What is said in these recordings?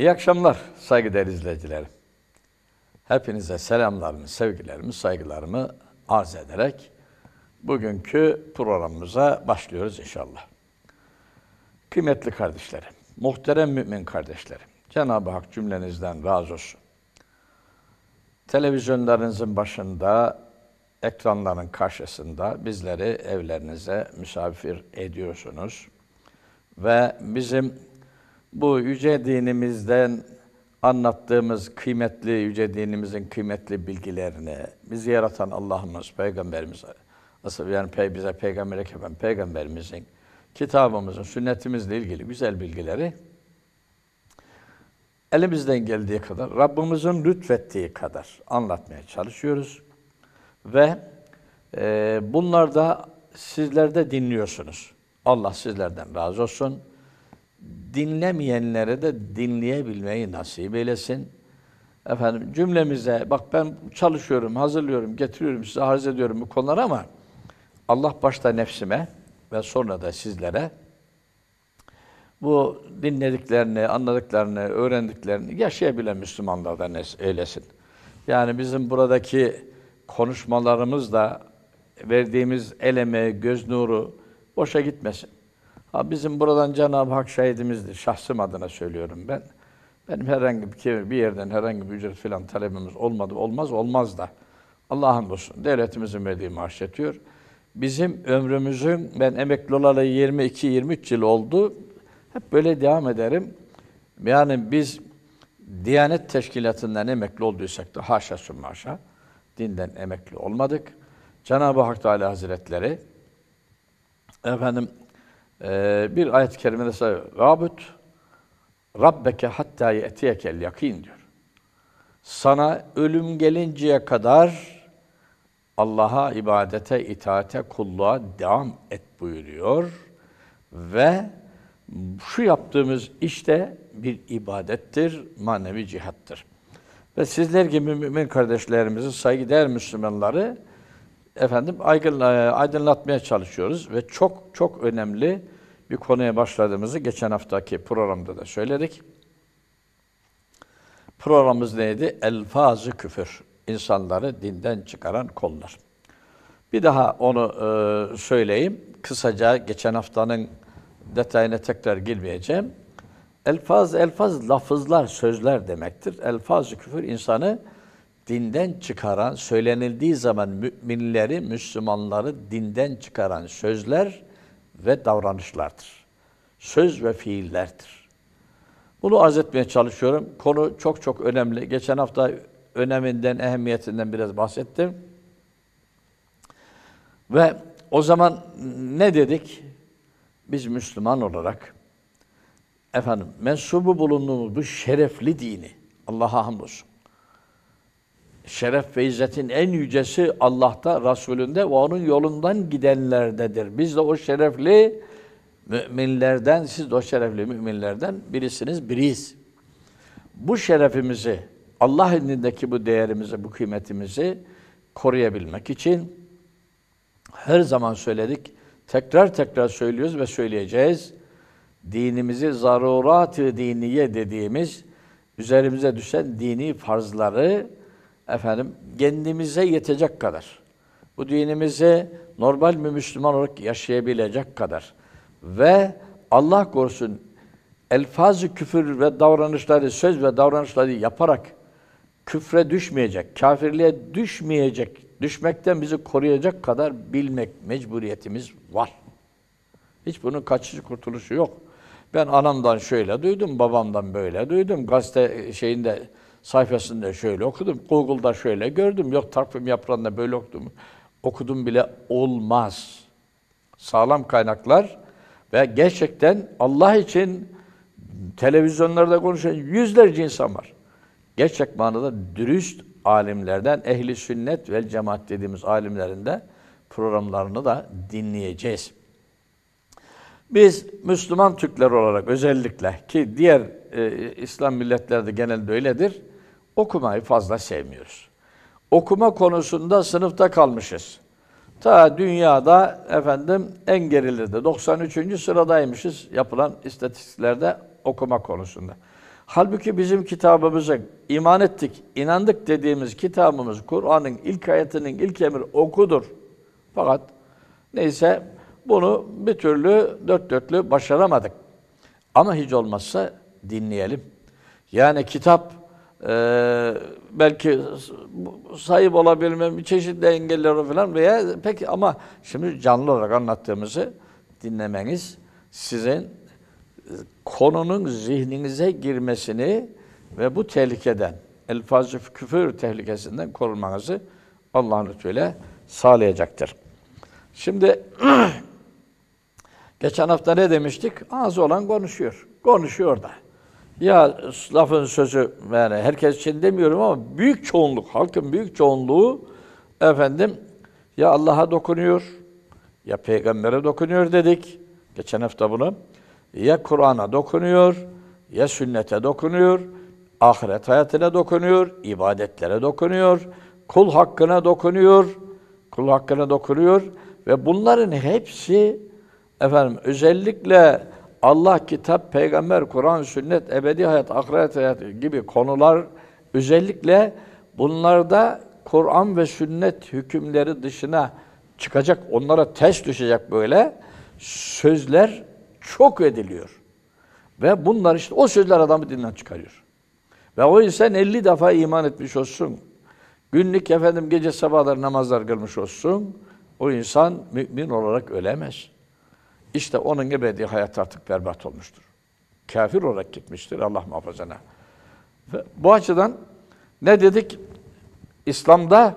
İyi akşamlar saygıdeğer izleyicilerim. Hepinize selamlarımı, sevgilerimi, saygılarımı arz ederek bugünkü programımıza başlıyoruz inşallah. Kıymetli kardeşlerim, muhterem mümin kardeşlerim, Cenab-ı Hak cümlenizden razı olsun. Televizyonlarınızın başında, ekranların karşısında bizleri evlerinize misafir ediyorsunuz ve bizim bu yüce dinimizden anlattığımız kıymetli yüce dinimizin kıymetli bilgilerini bizi yaratan Allah'ımız, peygamberimiz nasıl yani pey bize peygamber efendim peygamberimizin kitabımızın, sünnetimizle ilgili güzel bilgileri elimizden geldiği kadar, Rabbimizin lütfettiği kadar anlatmaya çalışıyoruz. Ve e, bunlar da sizler dinliyorsunuz. Allah sizlerden razı olsun dinlemeyenlere de dinleyebilmeyi nasip eylesin. Efendim cümlemize, bak ben çalışıyorum, hazırlıyorum, getiriyorum, size arz ediyorum bu konuları ama Allah başta nefsime ve sonra da sizlere bu dinlediklerini, anladıklarını, öğrendiklerini yaşayabilen Müslümanlardan eylesin. Yani bizim buradaki konuşmalarımız da verdiğimiz eleme, göz nuru boşa gitmesin. Ha bizim buradan Cenab-ı Hak şahidimizdir. Şahsım adına söylüyorum ben. Benim herhangi bir, bir yerden herhangi bir ücret filan talebimiz olmadı, olmaz, olmaz da. Allah'ın olsun Devletimizin verdiği maaş yetiyor. Bizim ömrümüzün, ben emekli olalı 22-23 yıl oldu. Hep böyle devam ederim. Yani biz Diyanet Teşkilatı'ndan emekli olduysak da haşa sümmaşa dinden emekli olmadık. Cenab-ı Hak Teala Hazretleri efendim ee, bir ayet-i kerimede sayıyor. Rabut Rabbeke hatta yetiyekel yakin diyor. Sana ölüm gelinceye kadar Allah'a ibadete, itaate, kulluğa devam et buyuruyor. Ve şu yaptığımız işte bir ibadettir, manevi cihattır. Ve sizler gibi mümin kardeşlerimizi, saygıdeğer Müslümanları efendim e, aydınlatmaya çalışıyoruz ve çok çok önemli bir konuya başladığımızı geçen haftaki programda da söyledik. Programımız neydi? Elfazı küfür. İnsanları dinden çıkaran konular. Bir daha onu e, söyleyeyim. Kısaca geçen haftanın detayına tekrar girmeyeceğim. Elfaz, elfaz lafızlar, sözler demektir. Elfazı küfür insanı dinden çıkaran, söylenildiği zaman müminleri, Müslümanları dinden çıkaran sözler ve davranışlardır. Söz ve fiillerdir. Bunu arz etmeye çalışıyorum. Konu çok çok önemli. Geçen hafta öneminden, ehemmiyetinden biraz bahsettim. Ve o zaman ne dedik? Biz Müslüman olarak efendim mensubu bulunduğumuz bu şerefli dini Allah'a hamdolsun şeref ve izzetin en yücesi Allah'ta, Resulünde ve onun yolundan gidenlerdedir. Biz de o şerefli müminlerden, siz de o şerefli müminlerden birisiniz, biriyiz. Bu şerefimizi, Allah indindeki bu değerimizi, bu kıymetimizi koruyabilmek için her zaman söyledik, tekrar tekrar söylüyoruz ve söyleyeceğiz. Dinimizi zarurat-ı diniye dediğimiz üzerimize düşen dini farzları efendim kendimize yetecek kadar, bu dinimizi normal bir Müslüman olarak yaşayabilecek kadar ve Allah korusun elfazı küfür ve davranışları, söz ve davranışları yaparak küfre düşmeyecek, kafirliğe düşmeyecek, düşmekten bizi koruyacak kadar bilmek mecburiyetimiz var. Hiç bunun kaçış kurtuluşu yok. Ben anamdan şöyle duydum, babamdan böyle duydum. Gazete şeyinde sayfasında şöyle okudum, Google'da şöyle gördüm, yok takvim yaprağında böyle okudum. Okudum bile olmaz. Sağlam kaynaklar ve gerçekten Allah için televizyonlarda konuşan yüzlerce insan var. Gerçek manada dürüst alimlerden, ehli sünnet ve cemaat dediğimiz alimlerin de programlarını da dinleyeceğiz. Biz Müslüman Türkler olarak özellikle ki diğer e, İslam milletlerde genelde öyledir okumayı fazla sevmiyoruz. Okuma konusunda sınıfta kalmışız. Ta dünyada efendim en gerilerde 93. sıradaymışız yapılan istatistiklerde okuma konusunda. Halbuki bizim kitabımızı iman ettik, inandık dediğimiz kitabımız Kur'an'ın ilk ayetinin ilk emir okudur. Fakat neyse bunu bir türlü dört dörtlü başaramadık. Ama hiç olmazsa dinleyelim. Yani kitap ee, belki sahip olabilmem çeşitli engelleri falan veya peki ama şimdi canlı olarak anlattığımızı dinlemeniz sizin e, konunun zihninize girmesini ve bu tehlikeden elfaz-ı küfür tehlikesinden korunmanızı Allah'ın lütfuyla sağlayacaktır. Şimdi geçen hafta ne demiştik? Ağzı olan konuşuyor. Konuşuyor da. Ya lafın sözü yani herkes için demiyorum ama büyük çoğunluk, halkın büyük çoğunluğu efendim ya Allah'a dokunuyor, ya peygambere dokunuyor dedik. Geçen hafta bunu. Ya Kur'an'a dokunuyor, ya sünnete dokunuyor, ahiret hayatına dokunuyor, ibadetlere dokunuyor, kul hakkına dokunuyor, kul hakkına dokunuyor ve bunların hepsi efendim özellikle Allah, kitap, peygamber, Kur'an, sünnet, ebedi hayat, ahiret hayat gibi konular özellikle bunlarda Kur'an ve sünnet hükümleri dışına çıkacak, onlara ters düşecek böyle sözler çok ediliyor. Ve bunlar işte o sözler adamı dinden çıkarıyor. Ve o insan 50 defa iman etmiş olsun. Günlük efendim gece sabahlar namazlar kılmış olsun. O insan mümin olarak ölemez. İşte onun ebedi hayat artık berbat olmuştur. Kafir olarak gitmiştir Allah muhafazana. Bu açıdan ne dedik? İslam'da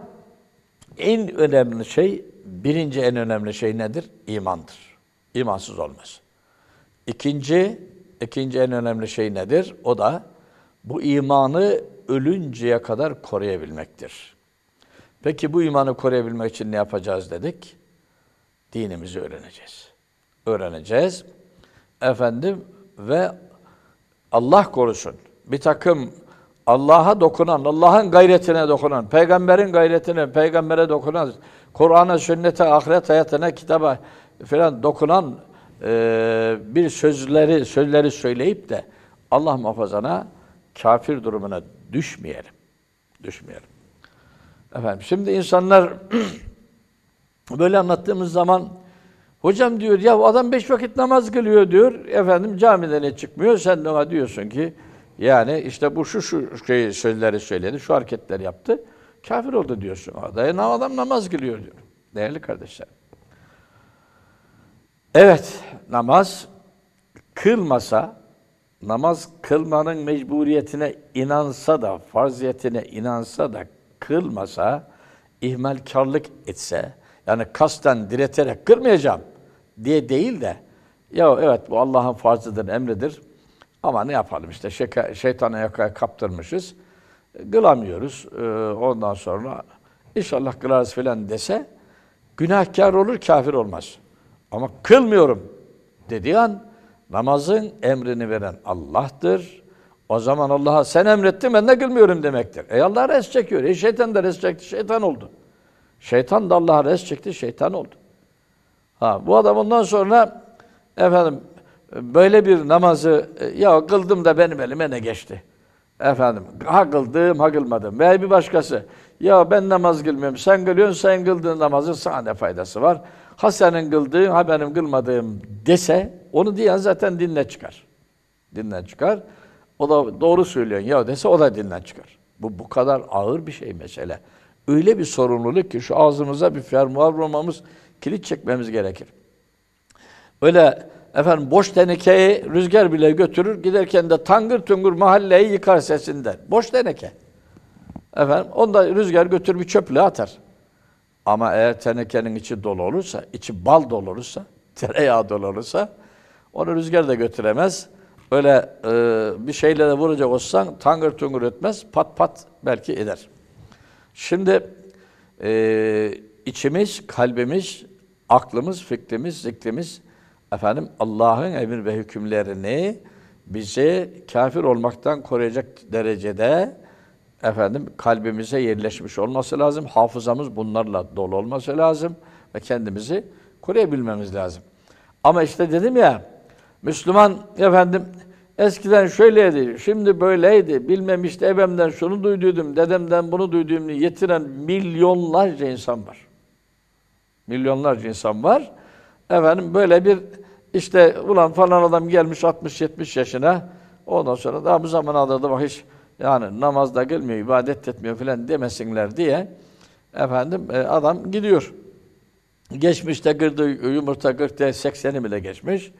en önemli şey, birinci en önemli şey nedir? İmandır. İmansız olmaz. İkinci, ikinci en önemli şey nedir? O da bu imanı ölünceye kadar koruyabilmektir. Peki bu imanı koruyabilmek için ne yapacağız dedik? Dinimizi öğreneceğiz öğreneceğiz. Efendim ve Allah korusun bir takım Allah'a dokunan, Allah'ın gayretine dokunan, peygamberin gayretine, peygambere dokunan, Kur'an'a, sünnete, ahiret hayatına, kitaba filan dokunan e, bir sözleri sözleri söyleyip de Allah muhafazana kafir durumuna düşmeyelim. Düşmeyelim. Efendim şimdi insanlar böyle anlattığımız zaman Hocam diyor ya adam beş vakit namaz kılıyor diyor. Efendim camilere çıkmıyor. Sen de ona diyorsun ki yani işte bu şu şu şey, sözleri söyledi, şu hareketler yaptı. Kafir oldu diyorsun. Adaya adam namaz kılıyor diyor. Değerli kardeşler. Evet, namaz kılmasa, namaz kılmanın mecburiyetine inansa da, farziyetine inansa da, kılmasa, ihmalkarlık etse, yani kasten direterek kırmayacağım diye değil de ya evet bu Allah'ın farzıdır, emridir. Ama ne yapalım işte şeka, şeytana yakaya kaptırmışız. kılamıyoruz Ee, ondan sonra inşallah kılarız filan dese günahkar olur, kafir olmaz. Ama kılmıyorum dediği an namazın emrini veren Allah'tır. O zaman Allah'a sen emrettin ben de kılmıyorum demektir. E Allah res çekiyor. E şeytan da res çekti, şeytan oldu. Şeytan da Allah'a res çekti, şeytan oldu. Ha, bu adam ondan sonra efendim böyle bir namazı e, ya kıldım da benim elime ne geçti? Efendim ha kıldım ha kılmadım. Veya bir başkası ya ben namaz kılmıyorum sen kılıyorsun sen kıldığın namazın sana ne faydası var? Ha senin kıldığın ha benim kılmadığım dese onu diyen zaten dinle çıkar. Dinle çıkar. O da doğru söylüyorsun ya dese o da dinlen çıkar. Bu bu kadar ağır bir şey mesele. Öyle bir sorumluluk ki şu ağzımıza bir fermuar vurmamız Kilit çekmemiz gerekir. Öyle efendim boş tenekeyi rüzgar bile götürür. Giderken de tangır tungur mahalleyi yıkar sesinden. Boş teneke. Efendim onu da rüzgar götür bir çöplüğe atar. Ama eğer tenekenin içi dolu olursa, içi bal dolu olursa, tereyağı dolu olursa onu rüzgar da götüremez. Öyle e, bir şeyle de vuracak olsan tangır tungur etmez, pat pat belki eder. Şimdi e, içimiz, kalbimiz aklımız, fikrimiz, zikrimiz efendim Allah'ın emir ve hükümlerini bizi kafir olmaktan koruyacak derecede efendim kalbimize yerleşmiş olması lazım. Hafızamız bunlarla dolu olması lazım ve kendimizi koruyabilmemiz lazım. Ama işte dedim ya Müslüman efendim eskiden şöyleydi, şimdi böyleydi, bilmem işte ebemden şunu duyduydum, dedemden bunu duyduğumu yetiren milyonlarca insan var. Milyonlarca insan var. Efendim böyle bir işte ulan falan adam gelmiş 60-70 yaşına ondan sonra daha bu zaman adada bak hiç yani namaz da kılmıyor, ibadet etmiyor filan demesinler diye efendim e, adam gidiyor. Geçmişte kırdığı yumurta kırkta 80'i bile geçmiş.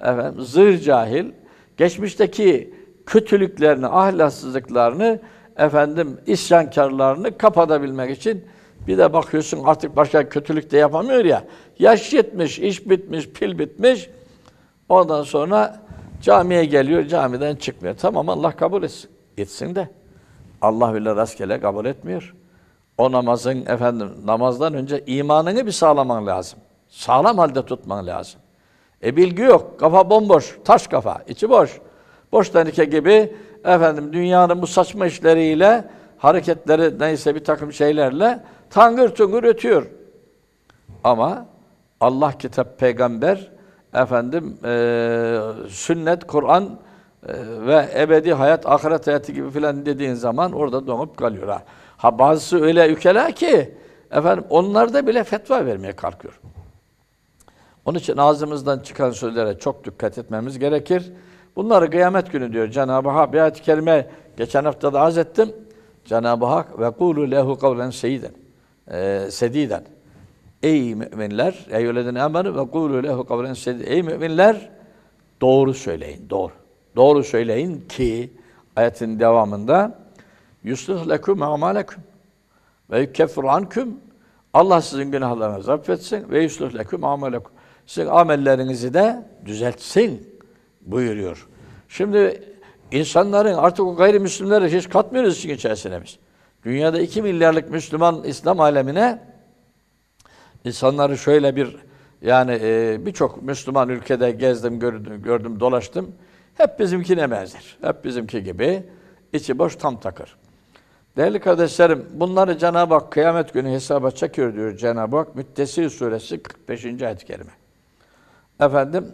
Efendim zır cahil. Geçmişteki kötülüklerini, ahlaksızlıklarını efendim isyankarlarını kapatabilmek için bir de bakıyorsun artık başka kötülük de yapamıyor ya. Yaş yetmiş, iş bitmiş, pil bitmiş. Ondan sonra camiye geliyor, camiden çıkmıyor. Tamam Allah kabul etsin, etsin de. Allah öyle rastgele kabul etmiyor. O namazın efendim namazdan önce imanını bir sağlaman lazım. Sağlam halde tutman lazım. E bilgi yok. Kafa bomboş. Taş kafa. içi boş. Boş tenike gibi efendim dünyanın bu saçma işleriyle hareketleri neyse bir takım şeylerle tangır tungur ötüyor. Ama Allah, kitap, peygamber, efendim e, sünnet, Kur'an e, ve ebedi hayat, ahiret hayatı gibi filan dediğin zaman orada donup kalıyor. Ha, ha bazısı öyle ükela ki efendim onlar da bile fetva vermeye kalkıyor. Onun için ağzımızdan çıkan sözlere çok dikkat etmemiz gerekir. Bunları kıyamet günü diyor Cenab-ı Hak bir ayet-i geçen hafta da azettim Cenab-ı Hak ve kulu lehu kavlen seyiden e, ee, sediden. Ey müminler, ey öledine amenu ve kulu lehu kavlen sedid. Ey müminler, doğru söyleyin, doğru. Doğru söyleyin ki ayetin devamında yuslih leküm amalekum ve yukeffir anküm Allah sizin günahlarınızı affetsin ve yuslih leküm amalekum. Sizin amellerinizi de düzeltsin buyuruyor. Şimdi insanların artık o gayrimüslimleri hiç katmıyoruz için içerisine biz. Dünyada iki milyarlık Müslüman İslam alemine insanları şöyle bir yani e, birçok Müslüman ülkede gezdim, gördüm, gördüm, dolaştım. Hep bizimkine benzer. Hep bizimki gibi. içi boş tam takır. Değerli kardeşlerim, bunları Cenab-ı Hak kıyamet günü hesaba çekiyor diyor Cenab-ı Hak. Müttessil suresi 45. ayet-i kerime. Efendim,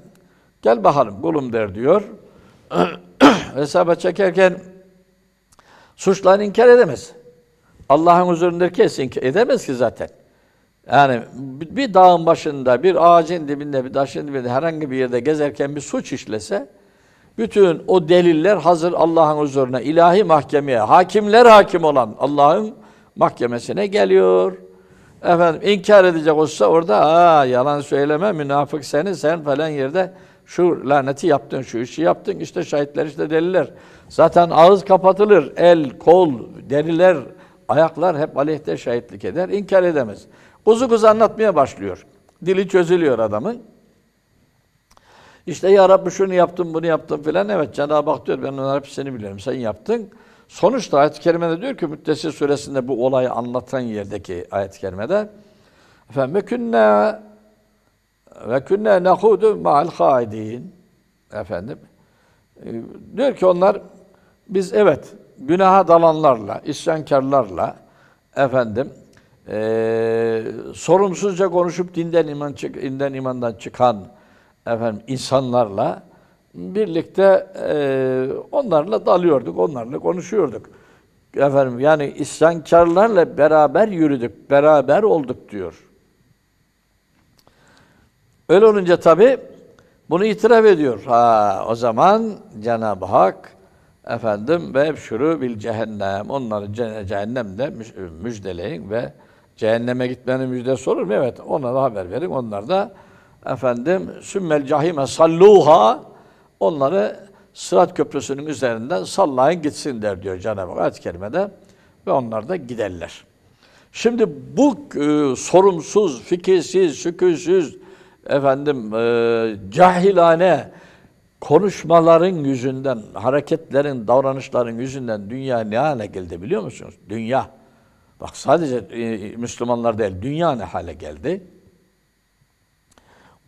gel bakalım kulum der diyor. hesaba çekerken suçlarını inkar edemez. Allah'ın kesin ki edemez ki zaten. Yani bir dağın başında, bir ağacın dibinde, bir taşın dibinde, herhangi bir yerde gezerken bir suç işlese, bütün o deliller hazır Allah'ın huzuruna, ilahi mahkemeye, hakimler hakim olan Allah'ın mahkemesine geliyor. Efendim inkar edecek olsa orada aa yalan söyleme münafık seni sen falan yerde şu laneti yaptın, şu işi yaptın, işte şahitler, işte deliller. Zaten ağız kapatılır, el, kol, deliler, Ayaklar hep aleyhte şahitlik eder, inkar edemez. Uzuk kuzu anlatmaya başlıyor. Dili çözülüyor adamın. İşte ya Rabbi şunu yaptım, bunu yaptım filan. Evet Cenab-ı Hak diyor ben onları hepsini biliyorum. Sen yaptın. Sonuçta ayet-i kerimede diyor ki Müddessir suresinde bu olayı anlatan yerdeki ayet-i kerimede efendim ve künne ve künne nehudu ma'al haidin efendim e, diyor ki onlar biz evet günaha dalanlarla, isyankarlarla efendim e, sorumsuzca konuşup dinden iman çık, dinden imandan çıkan efendim insanlarla birlikte e, onlarla dalıyorduk, onlarla konuşuyorduk. Efendim yani isyankarlarla beraber yürüdük, beraber olduk diyor. Öyle olunca tabi bunu itiraf ediyor. Ha o zaman Cenab-ı Hak efendim ve şuru bil cehennem. Onları cehennemde e, müjdeleyin ve cehenneme gitmenin müjdesi olur mu? Evet, onlara haber verin. Onlar da efendim sümmel cahime salluha onları Sırat Köprüsü'nün üzerinden sallayın gitsin der diyor Cenab-ı Hak ayet kerimede. Ve onlar da giderler. Şimdi bu e, sorumsuz, fikirsiz, şükürsüz, efendim e, cahilane konuşmaların yüzünden, hareketlerin, davranışların yüzünden dünya ne hale geldi biliyor musunuz? Dünya. Bak sadece e, Müslümanlar değil, dünya ne hale geldi?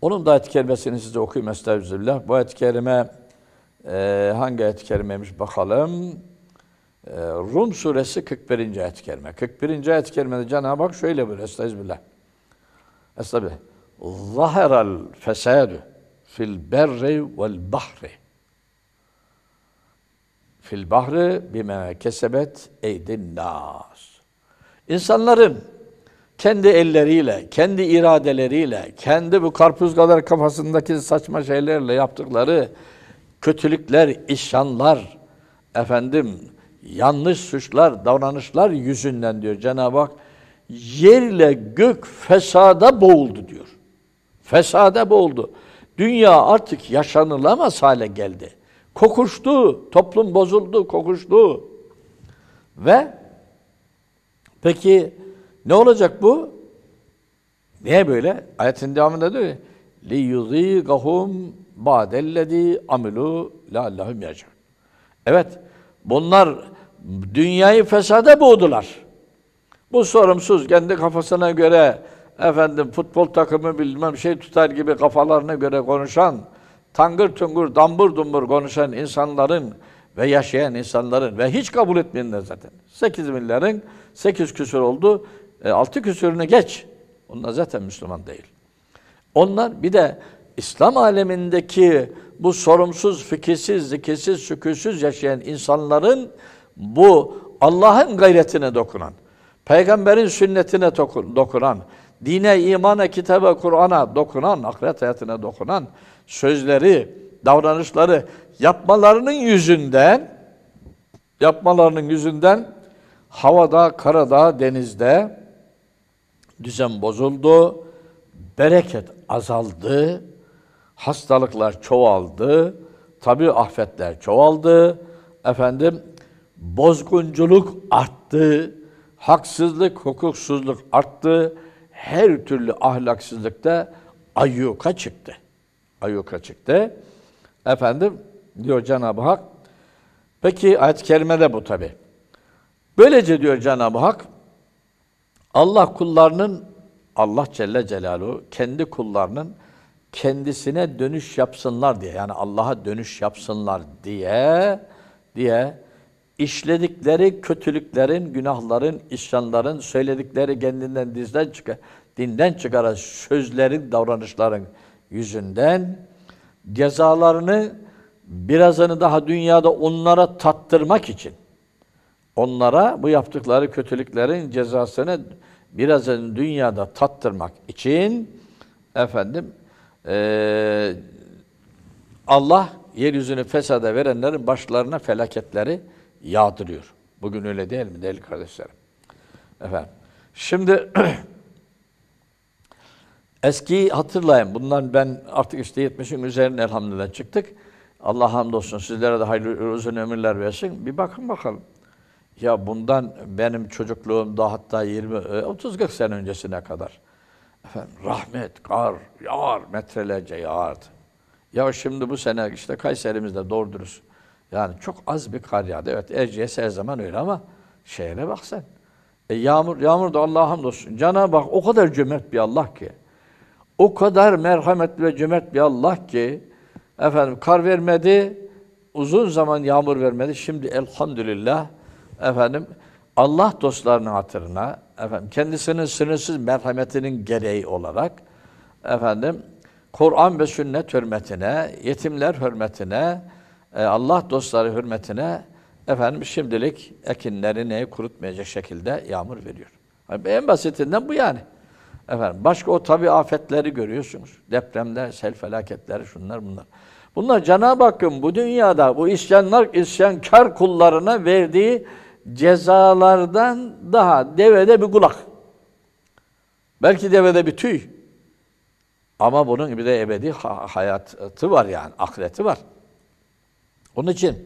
Onun da ayet-i kerimesini size okuyayım estağfirullah. Bu ayet kerime e, hangi ayet kerimeymiş bakalım. E, Rum suresi 41. ayet kerime. 41. ayet-i kerimede Cenab-ı Hak şöyle buyuruyor estağfirullah. Estağfirullah. Zaheral fesadü fil berri vel bahri. Fil bahri bime kesebet eydin nas. İnsanların kendi elleriyle, kendi iradeleriyle, kendi bu karpuz kadar kafasındaki saçma şeylerle yaptıkları kötülükler, işanlar, efendim yanlış suçlar, davranışlar yüzünden diyor Cenab-ı Hak yerle gök fesada boğuldu diyor. Fesada boğuldu. Dünya artık yaşanılamaz hale geldi. Kokuştu, toplum bozuldu, kokuştu. Ve peki ne olacak bu? Niye böyle? Ayetin devamında diyor li yuzigahum ba'dellezî amilu leallehum yerciun. Evet, bunlar dünyayı fesada boğdular. Bu sorumsuz kendi kafasına göre efendim futbol takımı bilmem şey tutar gibi kafalarına göre konuşan, tangır tungur, dambur dumbur konuşan insanların ve yaşayan insanların ve hiç kabul etmeyenler zaten. 8 milyarın 8 küsür oldu. E, 6 küsürünü geç. Onlar zaten Müslüman değil. Onlar bir de İslam alemindeki bu sorumsuz, fikirsiz, zikirsiz, sükürsüz yaşayan insanların bu Allah'ın gayretine dokunan, peygamberin sünnetine dokunan, dine, imana, kitaba, Kur'an'a dokunan, ahiret hayatına dokunan sözleri, davranışları yapmalarının yüzünden yapmalarının yüzünden havada, karada, denizde düzen bozuldu, bereket azaldı, hastalıklar çoğaldı, tabi afetler çoğaldı, efendim bozgunculuk arttı, haksızlık, hukuksuzluk arttı, her türlü ahlaksızlıkta ayyuka çıktı. Ayyuka çıktı. Efendim diyor Cenab-ı Hak. Peki ayet-i kerime de bu tabi. Böylece diyor Cenab-ı Hak Allah kullarının Allah Celle Celaluhu kendi kullarının kendisine dönüş yapsınlar diye yani Allah'a dönüş yapsınlar diye diye işledikleri kötülüklerin, günahların, isyanların, söyledikleri kendinden dinden çıkar, dinden çıkaran sözlerin, davranışların yüzünden cezalarını birazını daha dünyada onlara tattırmak için onlara bu yaptıkları kötülüklerin cezasını birazını dünyada tattırmak için efendim e, Allah yeryüzünü fesada verenlerin başlarına felaketleri yağdırıyor. Bugün öyle değil mi değerli kardeşlerim? Efendim. Şimdi eskiyi hatırlayın. Bundan ben artık işte 70'in üzerine elhamdülillah çıktık. Allah hamdolsun sizlere de hayırlı uzun ömürler versin. Bir bakın bakalım. Ya bundan benim çocukluğumda hatta 20 30 40 sene öncesine kadar efendim rahmet, kar, yağar, metrelerce yağardı. Ya şimdi bu sene işte Kayserimizde doğru dürüst yani çok az bir kar yağdı. Evet Erciyes her zaman öyle ama şehre bak sen. E yağmur, yağmur da Allah'a hamdolsun. cana bak o kadar cömert bir Allah ki, o kadar merhametli ve cömert bir Allah ki, efendim kar vermedi, uzun zaman yağmur vermedi. Şimdi elhamdülillah efendim Allah dostlarının hatırına, efendim kendisinin sınırsız merhametinin gereği olarak efendim Kur'an ve sünnet hürmetine, yetimler hürmetine, e, Allah dostları hürmetine efendim şimdilik ekinleri neyi kurutmayacak şekilde yağmur veriyor. Hani en basitinden bu yani. Efendim başka o tabi afetleri görüyorsunuz. Depremler, sel felaketleri, şunlar bunlar. Bunlar Cenab-ı Hakk'ın bu dünyada bu isyanlar, isyankar kullarına verdiği cezalardan daha devede bir kulak. Belki devede bir tüy. Ama bunun bir de ebedi hayatı var yani, ahireti var. Onun için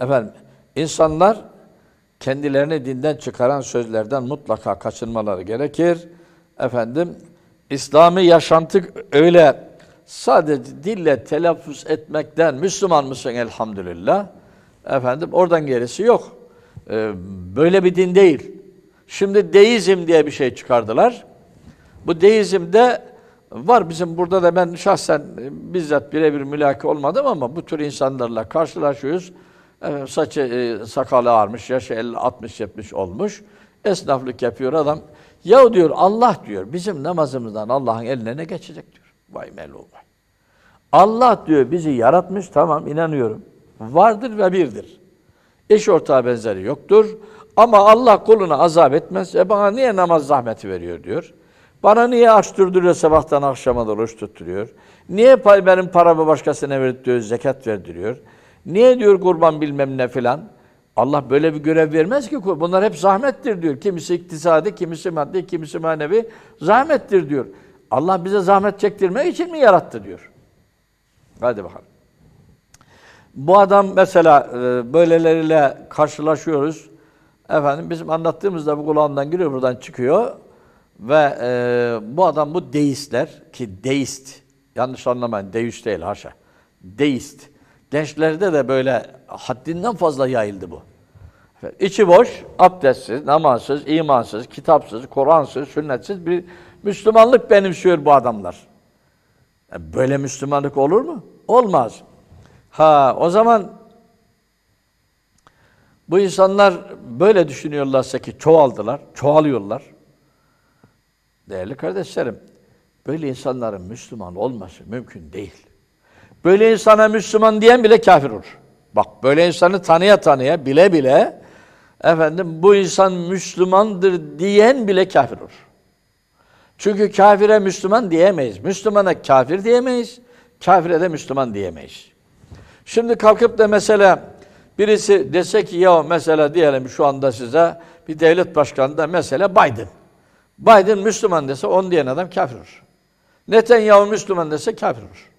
efendim insanlar kendilerini dinden çıkaran sözlerden mutlaka kaçınmaları gerekir. Efendim İslami yaşantı öyle sadece dille telaffuz etmekten Müslüman mısın elhamdülillah. Efendim oradan gerisi yok. Ee, böyle bir din değil. Şimdi deizm diye bir şey çıkardılar. Bu deizmde Var bizim burada da ben şahsen e, bizzat birebir mülaki olmadım ama bu tür insanlarla karşılaşıyoruz. Efendim, saçı, e, sakalı ağarmış, yaşı 50, 60, 70 olmuş. Esnaflık yapıyor adam. Ya diyor Allah diyor bizim namazımızdan Allah'ın eline ne geçecek diyor. Vay melul. Allah diyor bizi yaratmış tamam inanıyorum. Vardır ve birdir. Eş ortağı benzeri yoktur. Ama Allah kuluna azap etmez. E bana niye namaz zahmeti veriyor diyor. Bana niye aç durduruyor sabahtan akşama da oruç tutturuyor? Niye benim paramı başkasına verip diyor, zekat verdiriyor? Niye diyor kurban bilmem ne filan? Allah böyle bir görev vermez ki. Bunlar hep zahmettir diyor. Kimisi iktisadi, kimisi maddi, kimisi manevi zahmettir diyor. Allah bize zahmet çektirmek için mi yarattı diyor. Hadi bakalım. Bu adam mesela e, böyleleriyle karşılaşıyoruz. Efendim bizim anlattığımızda bu kulağından giriyor buradan çıkıyor. Ve e, bu adam bu deistler ki deist, yanlış anlamayın deist değil haşa, deist. Gençlerde de böyle haddinden fazla yayıldı bu. İçi boş, abdestsiz, namazsız, imansız, kitapsız, Kur'ansız, sünnetsiz bir Müslümanlık benimsiyor bu adamlar. E, böyle Müslümanlık olur mu? Olmaz. Ha o zaman bu insanlar böyle düşünüyorlarsa ki çoğaldılar, çoğalıyorlar. Değerli kardeşlerim, böyle insanların Müslüman olması mümkün değil. Böyle insana Müslüman diyen bile kafir olur. Bak böyle insanı tanıya tanıya, bile bile efendim bu insan Müslümandır diyen bile kafir olur. Çünkü kafire Müslüman diyemeyiz. Müslümana kafir diyemeyiz. Kafire de Müslüman diyemeyiz. Şimdi kalkıp da mesela birisi dese ki ya mesela diyelim şu anda size bir devlet başkanı da mesela Biden. Biden Müslüman dese on diyen adam kafir olur. Netanyahu Müslüman dese kafir olur.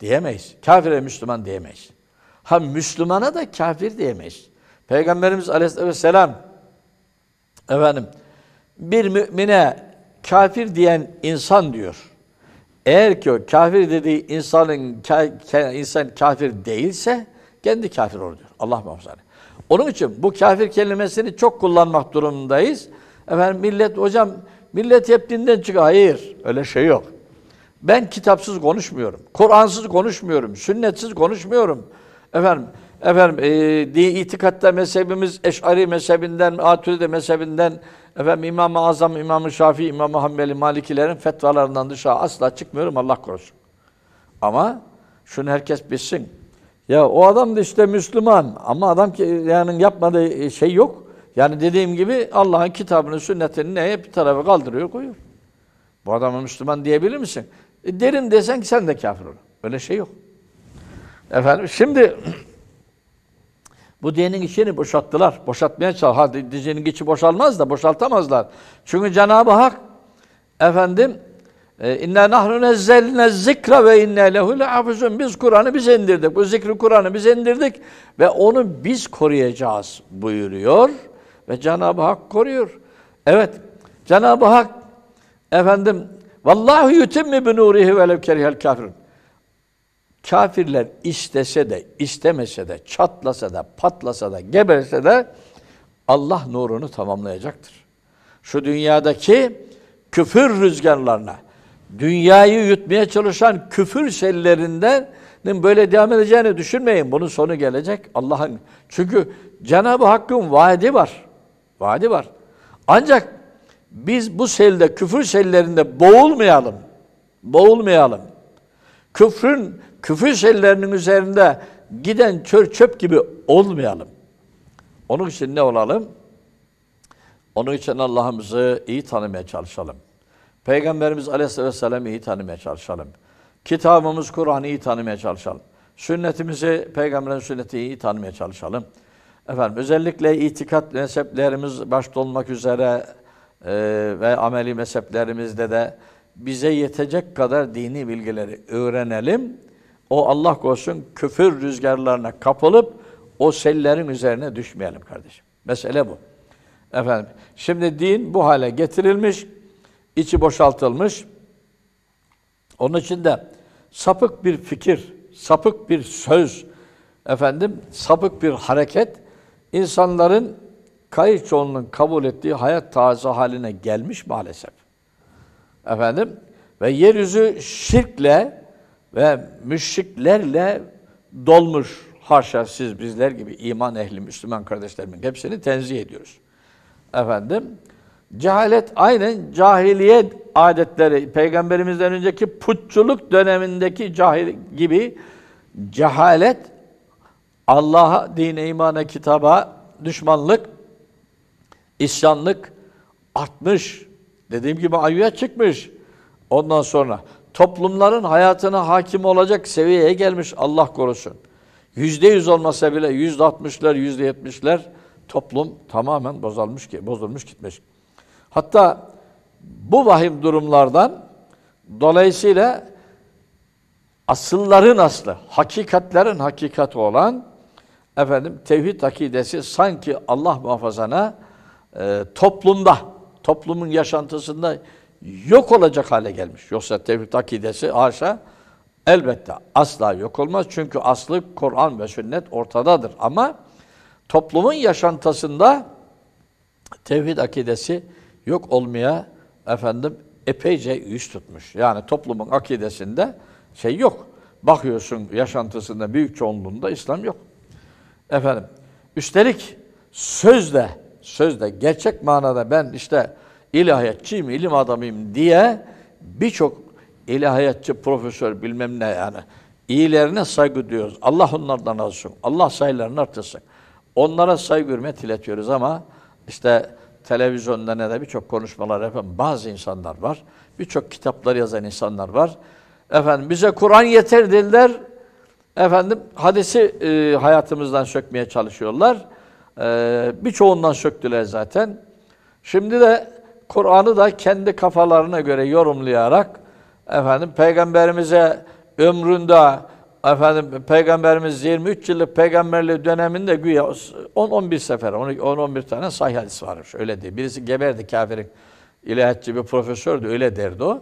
Diyemeyiz. Kafire Müslüman diyemeyiz. Ha Müslümana da kafir diyemeyiz. Peygamberimiz Aleyhisselam efendim bir mümine kafir diyen insan diyor. Eğer ki o kafir dediği insanın insan kafir değilse kendi kafir olur diyor. Allah muhafaza. Onun için bu kafir kelimesini çok kullanmak durumundayız. Efendim millet hocam millet heptinden çıkıyor. Hayır öyle şey yok. Ben kitapsız konuşmuyorum. Kur'ansız konuşmuyorum. Sünnetsiz konuşmuyorum. Efendim efendim e, di, itikatta mezhebimiz Eş'ari mezhebinden, Atüride mezhebinden, efendim İmam-ı Azam, İmam-ı Şafii, İmam-ı Hanbeli, Malikilerin fetvalarından dışarı asla çıkmıyorum Allah korusun. Ama şunu herkes bilsin. Ya o adam da işte Müslüman ama adam ki yani yapmadığı şey yok. Yani dediğim gibi Allah'ın kitabını, sünnetini neye bir tarafa kaldırıyor, koyuyor. Bu adamı Müslüman diyebilir misin? E, derim desen ki sen de kafir olur. Öyle şey yok. Efendim şimdi bu dinin içini boşalttılar. Boşaltmaya çalıştılar. Dinin içi boşalmaz da boşaltamazlar. Çünkü Cenab-ı Hak efendim e, inna nahnu nezzelne zikra ve inna lehu lehafizun. Biz Kur'an'ı biz indirdik. Bu zikri Kur'an'ı biz indirdik ve onu biz koruyacağız buyuruyor. Ve Cenab-ı Hak koruyor. Evet, Cenab-ı Hak efendim vallahu yutimmi bi nurihi ve lev kerihel kafirun. Kafirler istese de, istemese de, çatlasa da, patlasa da, geberse de Allah nurunu tamamlayacaktır. Şu dünyadaki küfür rüzgarlarına, dünyayı yutmaya çalışan küfür sellerinden böyle devam edeceğini düşünmeyin. Bunun sonu gelecek Allah'ın. Çünkü Cenab-ı Hakk'ın vaadi var. Vaadi var. Ancak biz bu selde, küfür sellerinde boğulmayalım. Boğulmayalım. Küfrün, küfür sellerinin üzerinde giden çöp çöp gibi olmayalım. Onun için ne olalım? Onun için Allah'ımızı iyi tanımaya çalışalım. Peygamberimiz Aleyhisselam'ı iyi tanımaya çalışalım. Kitabımız Kur'an'ı iyi tanımaya çalışalım. Sünnetimizi, Peygamber'in sünneti iyi tanımaya çalışalım. Efendim özellikle itikat mezheplerimiz başta olmak üzere e, ve ameli mezheplerimizde de bize yetecek kadar dini bilgileri öğrenelim. O Allah korusun küfür rüzgarlarına kapılıp o sellerin üzerine düşmeyelim kardeşim. Mesele bu. Efendim şimdi din bu hale getirilmiş, içi boşaltılmış. Onun için de sapık bir fikir, sapık bir söz, efendim sapık bir hareket insanların kayıt çoğunun kabul ettiği hayat tarzı haline gelmiş maalesef. Efendim ve yeryüzü şirkle ve müşriklerle dolmuş. Haşa siz bizler gibi iman ehli Müslüman kardeşlerimin hepsini tenzih ediyoruz. Efendim cehalet aynen cahiliyet adetleri peygamberimizden önceki putçuluk dönemindeki cahil gibi cehalet Allah'a, dine, imana, kitaba düşmanlık, isyanlık artmış. Dediğim gibi ayuya çıkmış. Ondan sonra toplumların hayatına hakim olacak seviyeye gelmiş Allah korusun. Yüzde yüz olmasa bile yüzde altmışlar, yüzde yetmişler toplum tamamen bozulmuş, ki, bozulmuş gitmiş. Hatta bu vahim durumlardan dolayısıyla asılların aslı, hakikatlerin hakikati olan efendim tevhid akidesi sanki Allah muhafazana e, toplumda, toplumun yaşantısında yok olacak hale gelmiş. Yoksa tevhid akidesi haşa elbette asla yok olmaz. Çünkü aslı Kur'an ve sünnet ortadadır. Ama toplumun yaşantısında tevhid akidesi yok olmaya efendim epeyce yüz tutmuş. Yani toplumun akidesinde şey yok. Bakıyorsun yaşantısında büyük çoğunluğunda İslam yok. Efendim. Üstelik sözde, sözde, gerçek manada ben işte ilahiyatçıyım, ilim adamıyım diye birçok ilahiyatçı, profesör bilmem ne yani iyilerine saygı duyuyoruz. Allah onlardan razı Allah sayılarını artırsın. Onlara saygı hürmet iletiyoruz ama işte televizyonda ne de birçok konuşmalar yapan bazı insanlar var. Birçok kitaplar yazan insanlar var. Efendim bize Kur'an yeter dediler. Efendim hadisi e, hayatımızdan sökmeye çalışıyorlar. E, birçoğundan söktüler zaten. Şimdi de Kur'an'ı da kendi kafalarına göre yorumlayarak efendim peygamberimize ömründe efendim peygamberimiz 23 yıllık peygamberliği döneminde güya 10-11 sefer 10-11 tane sahih hadis varmış öyle diye. Birisi geberdi kafirin ilahiyatçı bir profesördü öyle derdi o.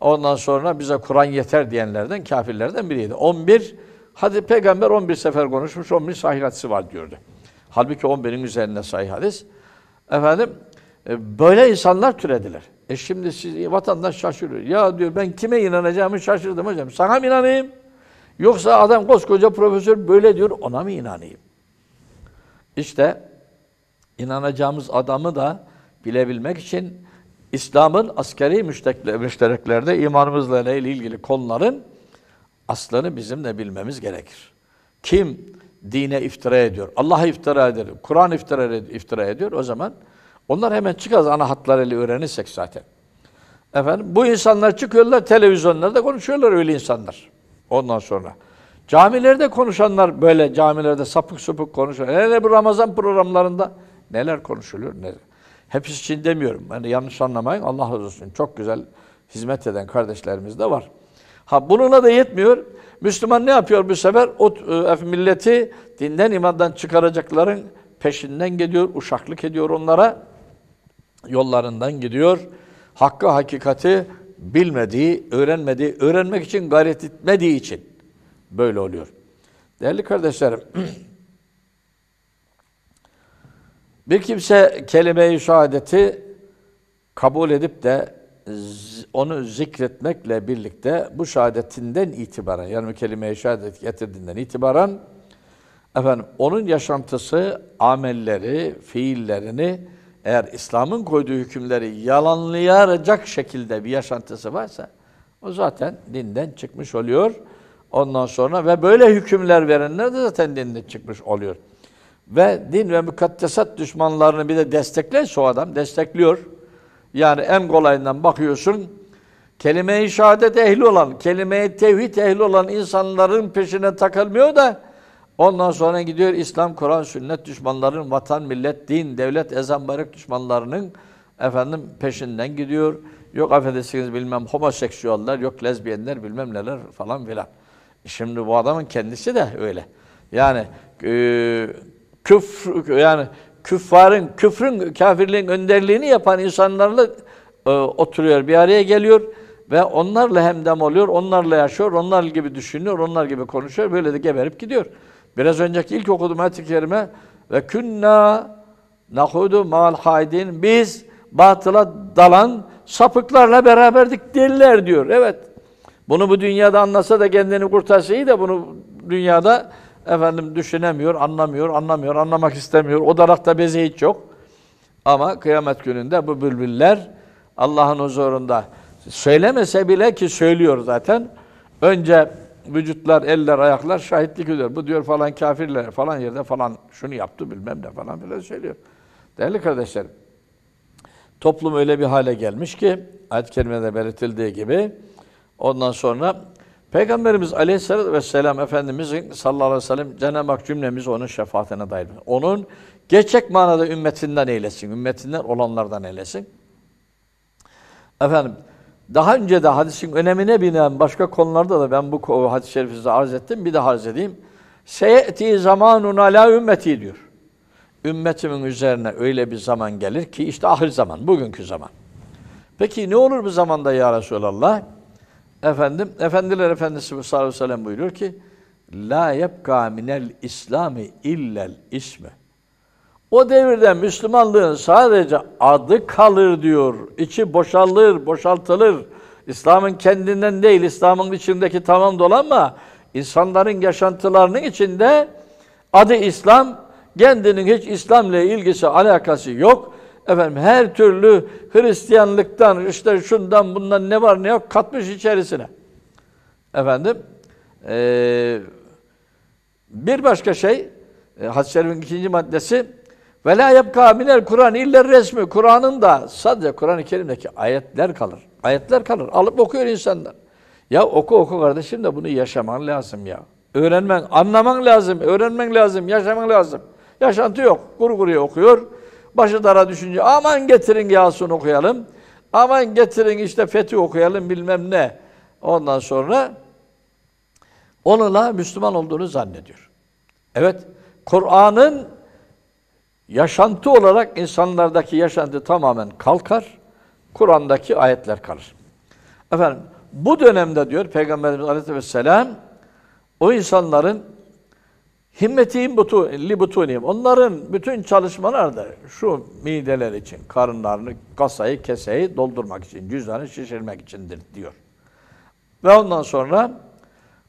Ondan sonra bize Kur'an yeter diyenlerden kafirlerden biriydi. 11 Hadi peygamber 11 sefer konuşmuş, 11 sahih hadisi var diyordu. Halbuki 11'in üzerinde sahih hadis. Efendim, e, böyle insanlar türediler. E şimdi siz, e, vatandaş şaşırıyor. Ya diyor ben kime inanacağımı şaşırdım hocam. Sana mı inanayım? Yoksa adam koskoca profesör böyle diyor, ona mı inanayım? İşte inanacağımız adamı da bilebilmek için İslam'ın askeri müştereklerde imanımızla ilgili konuların aslını bizim de bilmemiz gerekir. Kim dine iftira ediyor, Allah'a iftira ediyor, Kur'an iftira, ed iftira ediyor o zaman onlar hemen çıkaz ana hatlarıyla öğrenirsek zaten. Efendim bu insanlar çıkıyorlar televizyonlarda konuşuyorlar öyle insanlar. Ondan sonra camilerde konuşanlar böyle camilerde sapık sapık konuşuyor. Hele bu Ramazan programlarında neler konuşuluyor? Neler? Hepsi için demiyorum. Yani yanlış anlamayın. Allah razı olsun. Çok güzel hizmet eden kardeşlerimiz de var. Ha bununla da yetmiyor. Müslüman ne yapıyor bu sefer? O e, milleti dinden imandan çıkaracakların peşinden gidiyor, uşaklık ediyor onlara. Yollarından gidiyor. Hakkı, hakikati bilmediği, öğrenmediği, öğrenmek için gayret etmediği için böyle oluyor. Değerli kardeşlerim, bir kimse kelime-i şehadeti kabul edip de onu zikretmekle birlikte bu şehadetinden itibaren yani kelime-i şehadet getirdiğinden itibaren efendim onun yaşantısı, amelleri, fiillerini eğer İslam'ın koyduğu hükümleri yalanlayacak şekilde bir yaşantısı varsa o zaten dinden çıkmış oluyor. Ondan sonra ve böyle hükümler verenler de zaten dinden çıkmış oluyor. Ve din ve mukaddesat düşmanlarını bir de desteklerse o adam destekliyor. Yani en kolayından bakıyorsun, kelime-i şehadet ehli olan, kelime-i tevhid ehli olan insanların peşine takılmıyor da ondan sonra gidiyor İslam, Kur'an, sünnet düşmanlarının, vatan, millet, din, devlet, ezan, bayrak düşmanlarının efendim peşinden gidiyor. Yok affedersiniz bilmem homoseksüeller, yok lezbiyenler bilmem neler falan filan. Şimdi bu adamın kendisi de öyle. Yani e, küfür yani küffarın, küfrün, kafirliğin önderliğini yapan insanlarla e, oturuyor, bir araya geliyor ve onlarla hemdem oluyor, onlarla yaşıyor, onlar gibi düşünüyor, onlar gibi konuşuyor. Böyle de geberip gidiyor. Biraz önceki ilk okuduğum ayet-i kerime ve künna nahudu mal haydin biz batıla dalan sapıklarla beraberdik deliler diyor. Evet. Bunu bu dünyada anlasa da kendini kurtarsa iyi de bunu dünyada Efendim düşünemiyor, anlamıyor, anlamıyor, anlamak istemiyor. O darakta bezi hiç yok. Ama kıyamet gününde bu bülbüller Allah'ın huzurunda söylemese bile ki söylüyor zaten. Önce vücutlar, eller, ayaklar şahitlik ediyor. Bu diyor falan kafirler falan yerde falan şunu yaptı bilmem ne falan filan söylüyor. Değerli kardeşlerim, toplum öyle bir hale gelmiş ki ayet-i kerimede belirtildiği gibi ondan sonra Peygamberimiz aleyhissalatü vesselam Efendimizin sallallahu aleyhi ve sellem Cenab-ı Hak cümlemizi onun şefaatine dahil. Onun gerçek manada ümmetinden eylesin, ümmetinden olanlardan eylesin. Efendim, daha önce de hadisin önemine binen başka konularda da ben bu hadis-i şerifi size arz ettim. Bir daha arz edeyim. Seyeti zamanun ala ümmeti diyor. Ümmetimin üzerine öyle bir zaman gelir ki işte ahir zaman, bugünkü zaman. Peki ne olur bu zamanda ya Resulallah? Efendim, Efendiler Efendisi sallallahu aleyhi ve sellem buyuruyor ki, La yebka minel İslami illel ismi. O devirde Müslümanlığın sadece adı kalır diyor. İçi boşalır, boşaltılır. İslam'ın kendinden değil, İslam'ın içindeki tamam dolanma. insanların yaşantılarının içinde adı İslam, kendinin hiç İslam'la ilgisi, alakası yok efendim her türlü Hristiyanlıktan işte şundan bundan ne var ne yok katmış içerisine. Efendim e, bir başka şey e, Hadis-i Şerif'in ikinci maddesi ve la yabka minel Kur'an illa resmi. Kur'an'ın da sadece Kur'an-ı Kerim'deki ayetler kalır. Ayetler kalır. Alıp okuyor insanlar. Ya oku oku kardeşim de bunu yaşaman lazım ya. Öğrenmen, anlaman lazım, öğrenmen lazım, yaşaman lazım. Yaşantı yok. Kuru kuruya okuyor. Başı dara düşünce aman getirin Yasun okuyalım. Aman getirin işte Fethi okuyalım bilmem ne. Ondan sonra onunla Müslüman olduğunu zannediyor. Evet, Kur'an'ın yaşantı olarak insanlardaki yaşantı tamamen kalkar. Kur'an'daki ayetler kalır. Efendim bu dönemde diyor Peygamberimiz Aleyhisselam o insanların Himmetihim butu, li butunihim. Onların bütün çalışmalar da şu mideler için, karınlarını, kasayı, keseyi doldurmak için, cüzdanı şişirmek içindir diyor. Ve ondan sonra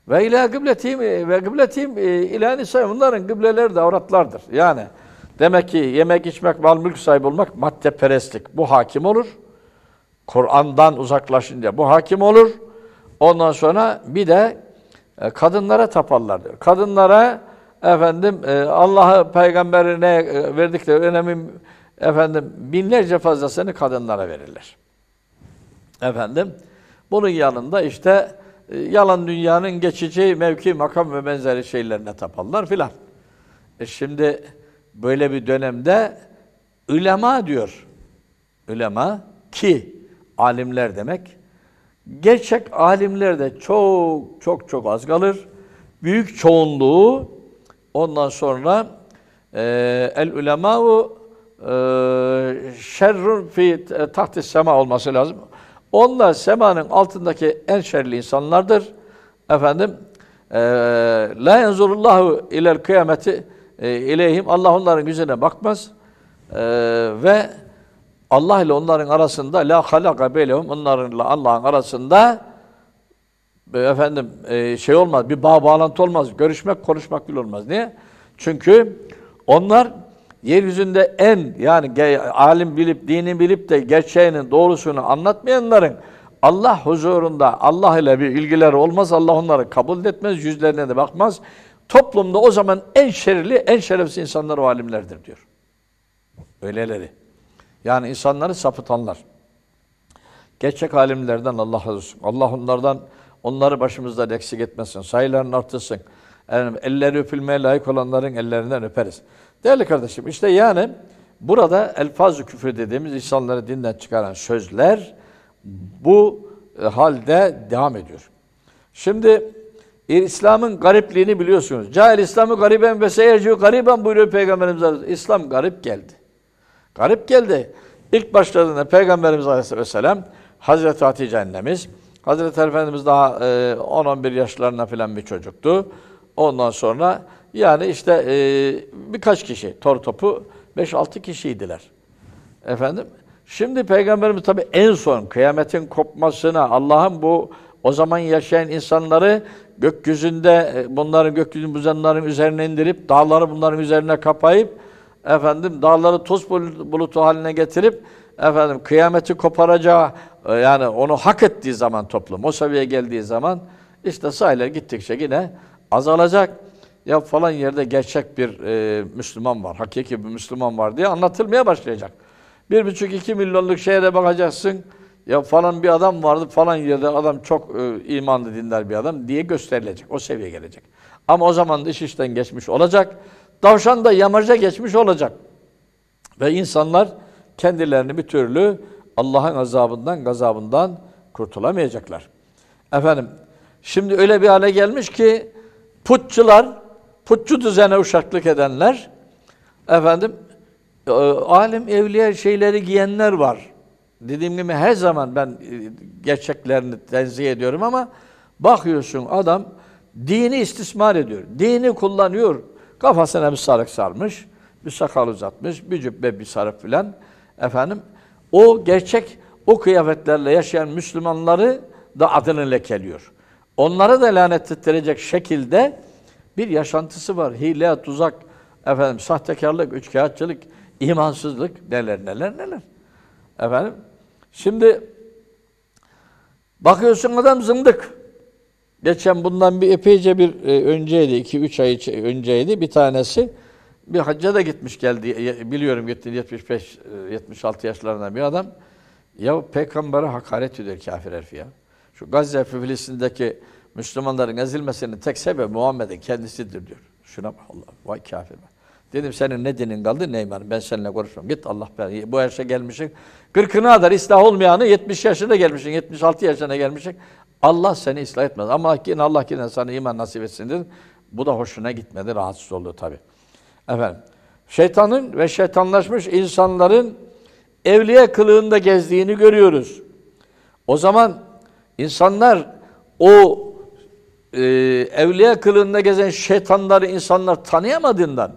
ve ila gıbletim ve gıbletim e, ila say, Bunların gıbleleri de avratlardır. Yani demek ki yemek içmek, mal mülk sahibi olmak perestlik Bu hakim olur. Kur'an'dan uzaklaşınca bu hakim olur. Ondan sonra bir de e, kadınlara taparlar diyor. Kadınlara efendim e, Allah'ı peygamberine e, verdikleri önemin efendim binlerce fazlasını kadınlara verirler. Efendim bunun yanında işte e, yalan dünyanın geçici mevki, makam ve benzeri şeylerine tapanlar filan. E şimdi böyle bir dönemde ülema diyor. Ülema ki alimler demek. Gerçek alimler de çok çok çok az kalır. Büyük çoğunluğu Ondan sonra e, el ulema'u e, şerrun fi e, tahti sema olması lazım. Onlar semanın altındaki en şerli insanlardır. Efendim e, la yenzurullahu ilel kıyameti e, ileyhim. Allah onların yüzüne bakmaz. E, ve Allah ile onların arasında la halaka beylehum onlarınla Allah'ın arasında e, efendim e, şey olmaz, bir bağ bağlantı olmaz. Görüşmek, konuşmak bile olmaz. Niye? Çünkü onlar yeryüzünde en yani alim bilip, dini bilip de gerçeğinin doğrusunu anlatmayanların Allah huzurunda Allah ile bir ilgileri olmaz. Allah onları kabul etmez, yüzlerine de bakmaz. Toplumda o zaman en şerli, en şerefsiz insanlar o alimlerdir diyor. Öyleleri. Yani insanları sapıtanlar. Gerçek alimlerden Allah razı olsun. Allah onlardan Onları başımızdan eksik etmesin. Sayıların artırsın. Yani elleri öpülmeye layık olanların ellerinden öperiz. Değerli kardeşim işte yani burada elfaz-ı küfür dediğimiz insanları dinden çıkaran sözler bu e, halde devam ediyor. Şimdi İslam'ın garipliğini biliyorsunuz. Cahil İslam'ı gariben ve seyirciyi gariben buyuruyor Peygamberimiz İslam garip geldi. Garip geldi. İlk başladığında Peygamberimiz Aleyhisselam Hazreti Hatice annemiz Hazreti Efendimiz daha 10-11 e, yaşlarına falan bir çocuktu. Ondan sonra yani işte e, birkaç kişi tor topu 5-6 kişiydiler. Efendim şimdi Peygamberimiz tabi en son kıyametin kopmasına Allah'ın bu o zaman yaşayan insanları gökyüzünde e, bunların gökyüzünün buzenlerin üzerine indirip dağları bunların üzerine kapayıp efendim dağları toz bulutu haline getirip efendim kıyameti koparacağı ee, yani onu hak ettiği zaman toplum, o seviyeye geldiği zaman işte sayılar gittikçe yine azalacak. Ya falan yerde gerçek bir e, Müslüman var, hakiki bir Müslüman var diye anlatılmaya başlayacak. Bir buçuk iki milyonluk şehre bakacaksın. Ya falan bir adam vardı falan yerde adam çok e, imanlı dinler bir adam diye gösterilecek. O seviye gelecek. Ama o zaman iş işten geçmiş olacak. Tavşan da yamaca geçmiş olacak. Ve insanlar kendilerini bir türlü Allah'ın azabından, gazabından kurtulamayacaklar. Efendim, şimdi öyle bir hale gelmiş ki putçular, putçu düzene uşaklık edenler, efendim, e, alim evliya şeyleri giyenler var. Dediğim gibi her zaman ben e, gerçeklerini tenzih ediyorum ama bakıyorsun adam dini istismar ediyor. Dini kullanıyor. Kafasına bir sarık sarmış, bir sakal uzatmış, bir cübbe bir sarık filan. Efendim o gerçek o kıyafetlerle yaşayan Müslümanları da adını lekeliyor. Onlara da lanet ettirecek şekilde bir yaşantısı var. Hile, tuzak, efendim sahtekarlık, üçkağıtçılık, imansızlık neler neler neler. Efendim şimdi bakıyorsun adam zındık. Geçen bundan bir epeyce bir e, önceydi, iki üç ay önceydi bir tanesi bir hacca da gitmiş geldi. Biliyorum gitti 75 76 yaşlarında bir adam. Ya peygambere hakaret ediyor kafir herif ya. Şu Gazze Filistin'deki Müslümanların ezilmesinin tek sebebi Muhammed'in kendisidir diyor. Şuna bak Allah. Vay kafir. Dedim senin ne dinin kaldı ne ben seninle konuşmam. Git Allah ben bu yaşa gelmişsin. Kırkına kadar ıslah olmayanı 70 yaşına gelmişsin, 76 yaşına gelmişsin. Allah seni ıslah etmez. Ama yine Allah yine sana iman nasip etsin dedim. Bu da hoşuna gitmedi, rahatsız oldu tabii. Efendim, şeytanın ve şeytanlaşmış insanların evliye kılığında gezdiğini görüyoruz. O zaman insanlar o e, evliya kılığında gezen şeytanları insanlar tanıyamadığından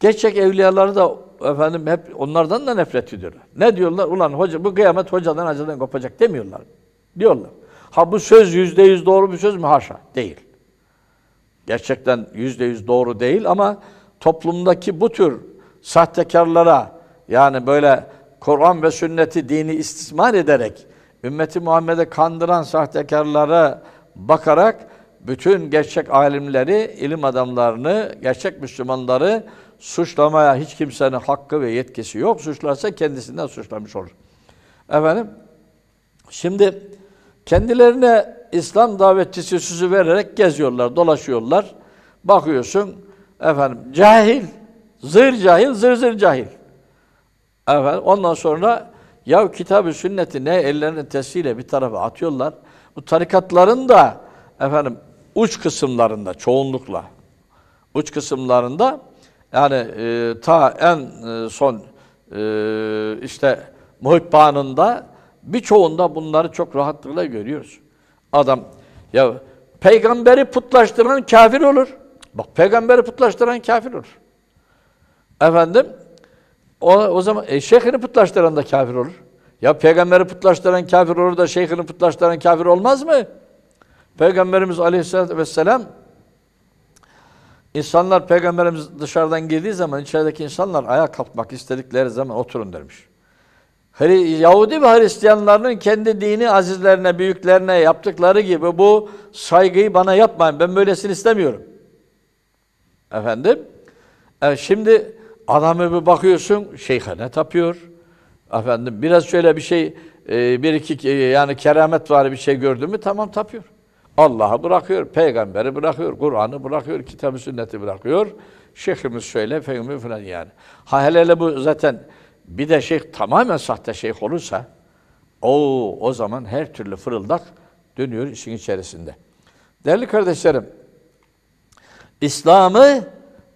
gerçek evliyaları da efendim hep onlardan da nefret ediyorlar. Ne diyorlar? Ulan hoca bu kıyamet hocadan hocadan kopacak demiyorlar. Diyorlar. Ha bu söz yüzde yüz doğru bir söz mü? Haşa. Değil. Gerçekten yüzde yüz doğru değil ama toplumdaki bu tür sahtekarlara yani böyle Kur'an ve sünneti dini istismar ederek ümmeti Muhammed'e kandıran sahtekarlara bakarak bütün gerçek alimleri, ilim adamlarını, gerçek Müslümanları suçlamaya hiç kimsenin hakkı ve yetkisi yok. Suçlarsa kendisinden suçlamış olur. Efendim, şimdi kendilerine İslam davetçisi süsü vererek geziyorlar, dolaşıyorlar. Bakıyorsun, Efendim cahil. Zır cahil, zır zır cahil. Efendim ondan sonra ya kitabı sünneti ne ellerini tesiriyle bir tarafa atıyorlar. Bu tarikatların da efendim uç kısımlarında çoğunlukla uç kısımlarında yani e, ta en e, son e, işte muhibbanında birçoğunda bunları çok rahatlıkla görüyoruz. Adam ya peygamberi putlaştıran kafir olur. Bak peygamberi putlaştıran kafir olur. Efendim o, o zaman e, şeyhini putlaştıran da kafir olur. Ya peygamberi putlaştıran kafir olur da şeyhini putlaştıran kafir olmaz mı? Peygamberimiz Aleyhisselatü Vesselam insanlar peygamberimiz dışarıdan girdiği zaman içerideki insanlar ayağa kalkmak istedikleri zaman oturun demiş. Yahudi ve Hristiyanlarının kendi dini azizlerine, büyüklerine yaptıkları gibi bu saygıyı bana yapmayın. Ben böylesini istemiyorum. Efendim? E şimdi adamı bir bakıyorsun şeyhane tapıyor. Efendim biraz şöyle bir şey e, bir iki e, yani keramet var bir şey gördü mü tamam tapıyor. Allah'ı bırakıyor, peygamberi bırakıyor, Kur'an'ı bırakıyor, kitabı sünneti bırakıyor. Şeyhimiz şöyle, peygamber falan yani. Ha hele hele bu zaten bir de şeyh tamamen sahte şeyh olursa o o zaman her türlü fırıldak dönüyor işin içerisinde. Değerli kardeşlerim, İslam'ı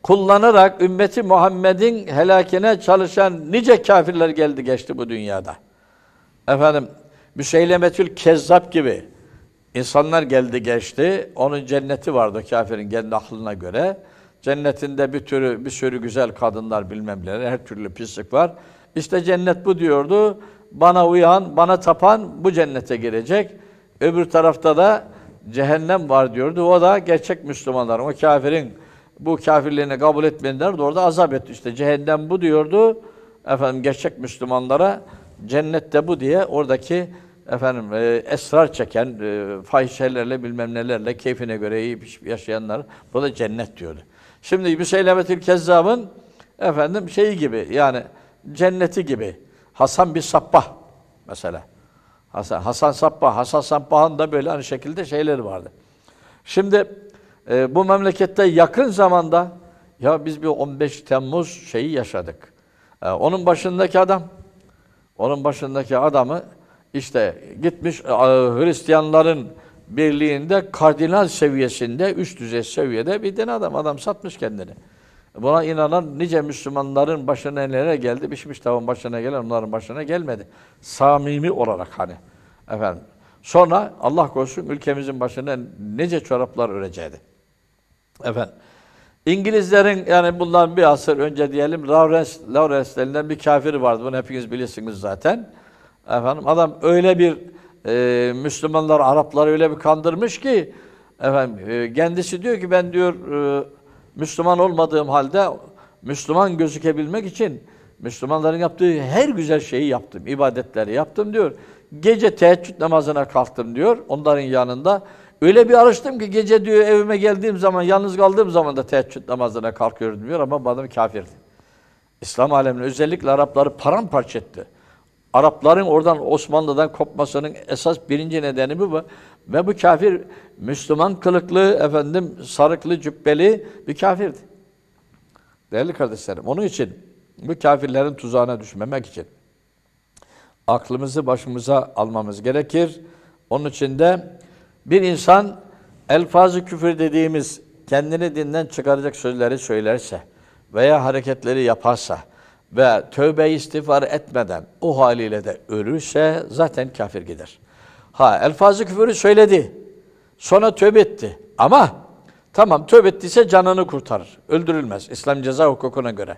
kullanarak ümmeti Muhammed'in helakine çalışan nice kafirler geldi geçti bu dünyada. Efendim Müseylemetül Kezzap gibi insanlar geldi geçti. Onun cenneti vardı kafirin kendi aklına göre. Cennetinde bir türü bir sürü güzel kadınlar bilmem neler her türlü pislik var. İşte cennet bu diyordu. Bana uyan, bana tapan bu cennete girecek. Öbür tarafta da cehennem var diyordu. O da gerçek Müslümanlar. O kafirin bu kafirliğini kabul etmeyenler de orada azap etti. İşte cehennem bu diyordu. Efendim gerçek Müslümanlara cennette bu diye oradaki efendim e, esrar çeken e, fahişelerle bilmem nelerle keyfine göre yiyip şey yaşayanlar bu da cennet diyordu. Şimdi Müseylemetül Kezzab'ın efendim şeyi gibi yani cenneti gibi Hasan bir Sabbah mesela. Hasan, Hasan Sabbah, Hasan Sabbah'ın da böyle aynı şekilde şeyleri vardı. Şimdi e, bu memlekette yakın zamanda ya biz bir 15 Temmuz şeyi yaşadık. E, onun başındaki adam, onun başındaki adamı işte gitmiş e, Hristiyanların birliğinde kardinal seviyesinde, üst düzey seviyede bir din adam. Adam satmış kendini. Buna inanan nice Müslümanların başına nelere geldi? Pişmiş tavuğun başına gelen onların başına gelmedi. Samimi olarak hani. Efendim. Sonra Allah korusun ülkemizin başına nece çoraplar öreceğiydi. Efendim. İngilizlerin yani bundan bir asır önce diyelim Lawrence, Lawrence denilen bir kafir vardı. Bunu hepiniz bilirsiniz zaten. Efendim adam öyle bir e, Müslümanlar, Arapları öyle bir kandırmış ki efendim e, kendisi diyor ki ben diyor e, Müslüman olmadığım halde Müslüman gözükebilmek için Müslümanların yaptığı her güzel şeyi yaptım, ibadetleri yaptım diyor. Gece teheccüd namazına kalktım diyor onların yanında. Öyle bir alıştım ki gece diyor evime geldiğim zaman, yalnız kaldığım zaman da teheccüd namazına kalkıyorum diyor ama babam kafirdi. İslam alemini özellikle Arapları paramparça etti. Arapların oradan Osmanlı'dan kopmasının esas birinci nedeni bu. Ve bu kafir Müslüman kılıklı, efendim sarıklı, cübbeli bir kafirdi. Değerli kardeşlerim, onun için bu kafirlerin tuzağına düşmemek için aklımızı başımıza almamız gerekir. Onun için de bir insan elfazı küfür dediğimiz kendini dinden çıkaracak sözleri söylerse veya hareketleri yaparsa ve tövbe istiğfar etmeden o haliyle de ölürse zaten kafir gider. Ha elfazı küfürü söyledi. Sonra tövbe etti. Ama tamam tövbe ettiyse canını kurtarır. Öldürülmez İslam ceza hukukuna göre.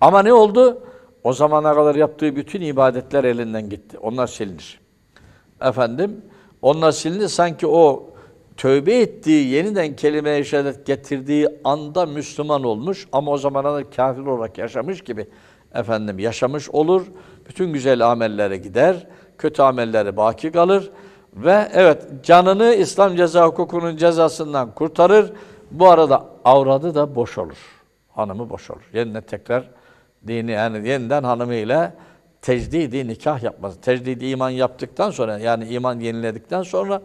Ama ne oldu? O zamana kadar yaptığı bütün ibadetler elinden gitti. Onlar silinir. Efendim onlar silinir sanki o tövbe ettiği, yeniden kelime-i şehadet getirdiği anda Müslüman olmuş ama o zamana da kafir olarak yaşamış gibi efendim yaşamış olur. Bütün güzel amellere gider, kötü amelleri baki kalır ve evet canını İslam ceza hukukunun cezasından kurtarır. Bu arada avradı da boş olur. Hanımı boş olur. Yeniden tekrar dini yani yeniden hanımıyla tecdidi nikah yapması. Tecdidi iman yaptıktan sonra yani iman yeniledikten sonra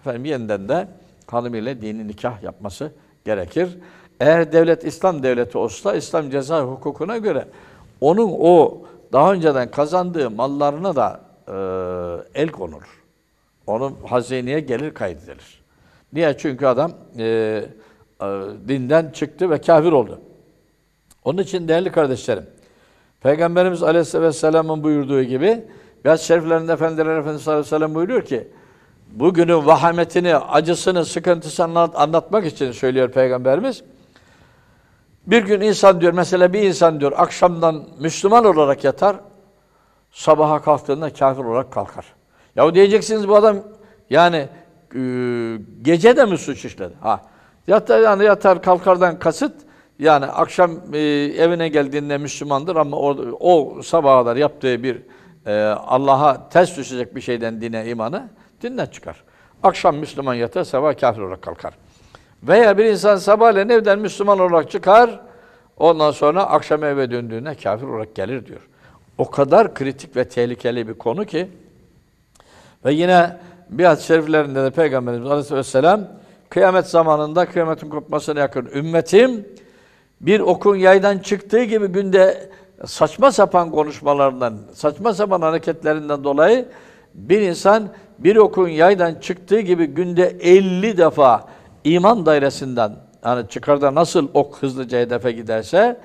efendim yeniden de hanımıyla dini nikah yapması gerekir. Eğer devlet İslam devleti olsa İslam ceza hukukuna göre onun o daha önceden kazandığı mallarına da e, el konur. Onun hazineye gelir kaydedilir. Niye? Çünkü adam e, e, dinden çıktı ve kafir oldu. Onun için değerli kardeşlerim, Peygamberimiz Aleyhisselam'ın buyurduğu gibi, Gaz şeriflerinde Efendiler efendisi sallallahu buyuruyor ki, bugünün vahametini, acısını, sıkıntısını anlatmak için söylüyor Peygamberimiz. Bir gün insan diyor, mesela bir insan diyor, akşamdan Müslüman olarak yatar, sabaha kalktığında kafir olarak kalkar. Ya diyeceksiniz bu adam yani e, gece de mi suç işledi? Ha. Yatar, yani yatar kalkardan kasıt yani akşam e, evine geldiğinde Müslümandır ama o, o sabahlar yaptığı bir e, Allah'a ters düşecek bir şeyden dine imanı dinden çıkar. Akşam Müslüman yatar, sabah kafir olarak kalkar. Veya bir insan sabahleyin evden Müslüman olarak çıkar, ondan sonra akşam eve döndüğünde kafir olarak gelir diyor. O kadar kritik ve tehlikeli bir konu ki, ve yine bir şeriflerinde de Peygamberimiz Aleyhisselam kıyamet zamanında kıyametin kopmasına yakın ümmetim bir okun yaydan çıktığı gibi günde saçma sapan konuşmalarından, saçma sapan hareketlerinden dolayı bir insan bir okun yaydan çıktığı gibi günde 50 defa iman dairesinden yani çıkarda nasıl ok hızlıca hedefe giderse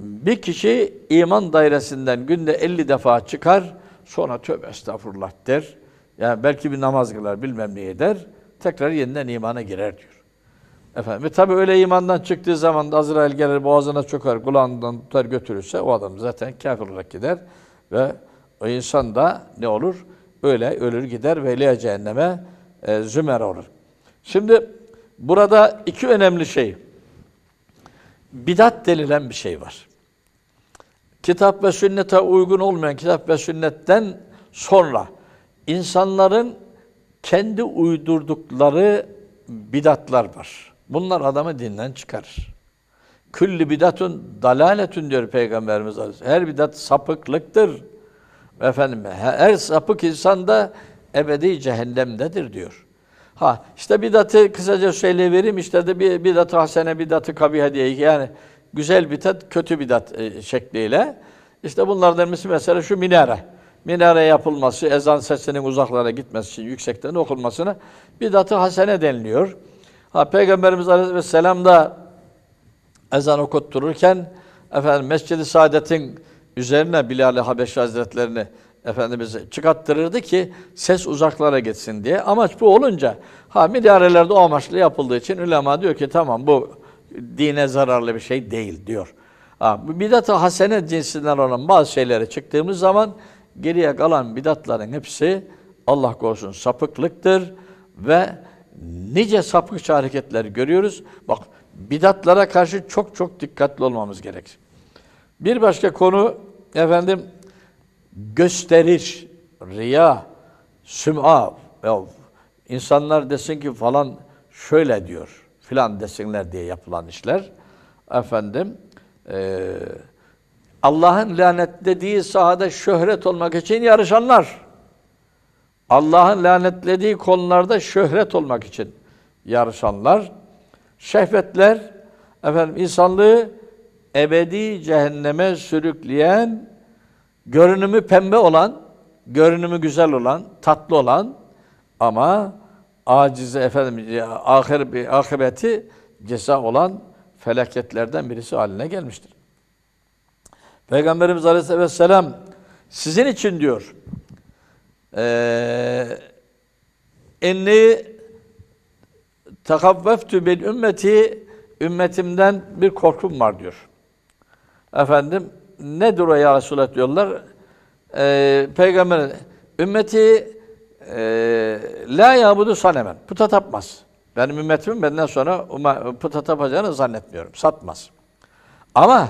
bir kişi iman dairesinden günde 50 defa çıkar sonra tövbe estağfurullah der. Yani belki bir namaz kılar, bilmem ne eder. Tekrar yeniden imana girer diyor. Efendim, e tabi öyle imandan çıktığı zaman Azrail gelir boğazına çöker, kulağından tutar götürürse o adam zaten kafir olarak gider ve o insan da ne olur? Öyle ölür gider ve ile cehenneme e, zümer olur. Şimdi burada iki önemli şey. Bidat denilen bir şey var. Kitap ve sünnete uygun olmayan kitap ve sünnetten sonra insanların kendi uydurdukları bidatlar var. Bunlar adamı dinden çıkarır. Külli bidatun dalaletun diyor Peygamberimiz Aleyhisselam. Her bidat sapıklıktır. Efendim her sapık insan da ebedi cehennemdedir diyor. Ha işte bidatı kısaca söyleyivereyim işte de bir bidat hasene, bidatı ı kabihe diye yani güzel bidat, kötü bidat e, şekliyle. İşte bunlardan mesela şu minare minare yapılması, ezan sesinin uzaklara gitmesi için yüksekten okunmasına bidat-ı hasene deniliyor. Ha, Peygamberimiz Aleyhisselam da ezan okuttururken efendim Mescid-i Saadet'in üzerine Bilal-i Habeşi Hazretlerini Efendimiz çıkarttırırdı ki ses uzaklara gitsin diye. Amaç bu olunca ha minarelerde o amaçla yapıldığı için ulema diyor ki tamam bu dine zararlı bir şey değil diyor. Ha, bidat-ı hasene cinsinden olan bazı şeylere çıktığımız zaman Geriye kalan bidatların hepsi Allah korusun sapıklıktır ve nice sapıkça hareketler görüyoruz. Bak bidatlara karşı çok çok dikkatli olmamız gerek. Bir başka konu efendim gösteriş, riya, süm'a insanlar desin ki falan şöyle diyor filan desinler diye yapılan işler efendim e, Allah'ın lanetlediği sahada şöhret olmak için yarışanlar. Allah'ın lanetlediği konularda şöhret olmak için yarışanlar. Şehvetler, efendim insanlığı ebedi cehenneme sürükleyen, görünümü pembe olan, görünümü güzel olan, tatlı olan ama aciz efendim ahir bir ahireti ceza olan felaketlerden birisi haline gelmiştir. Peygamberimiz Aleyhisselam sizin için diyor. Enni ee, takavveftü bil ümmeti ümmetimden bir korkum var diyor. Efendim nedir o ya Resulallah diyorlar. Ee, Peygamber ümmeti e, la yabudu sanemen. Puta tapmaz. Benim ümmetimin benden sonra puta tapacağını zannetmiyorum. Satmaz. Ama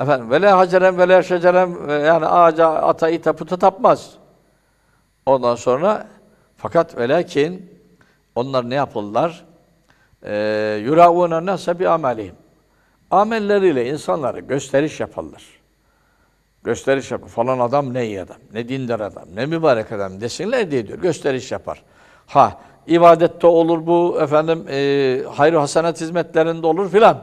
Efendim vele haceren vele şeceren e, yani ağaca, ata, ita, puta tapmaz. Ondan sonra fakat velakin onlar ne yapılırlar? E, Yurauna nasıl bir amelihim. Amelleriyle insanlara gösteriş yaparlar. Gösteriş yapar. Falan adam ne iyi adam, ne dindar adam, ne mübarek adam desinler diye diyor. Gösteriş yapar. Ha ibadette olur bu efendim e, hayır hasenat hizmetlerinde olur filan.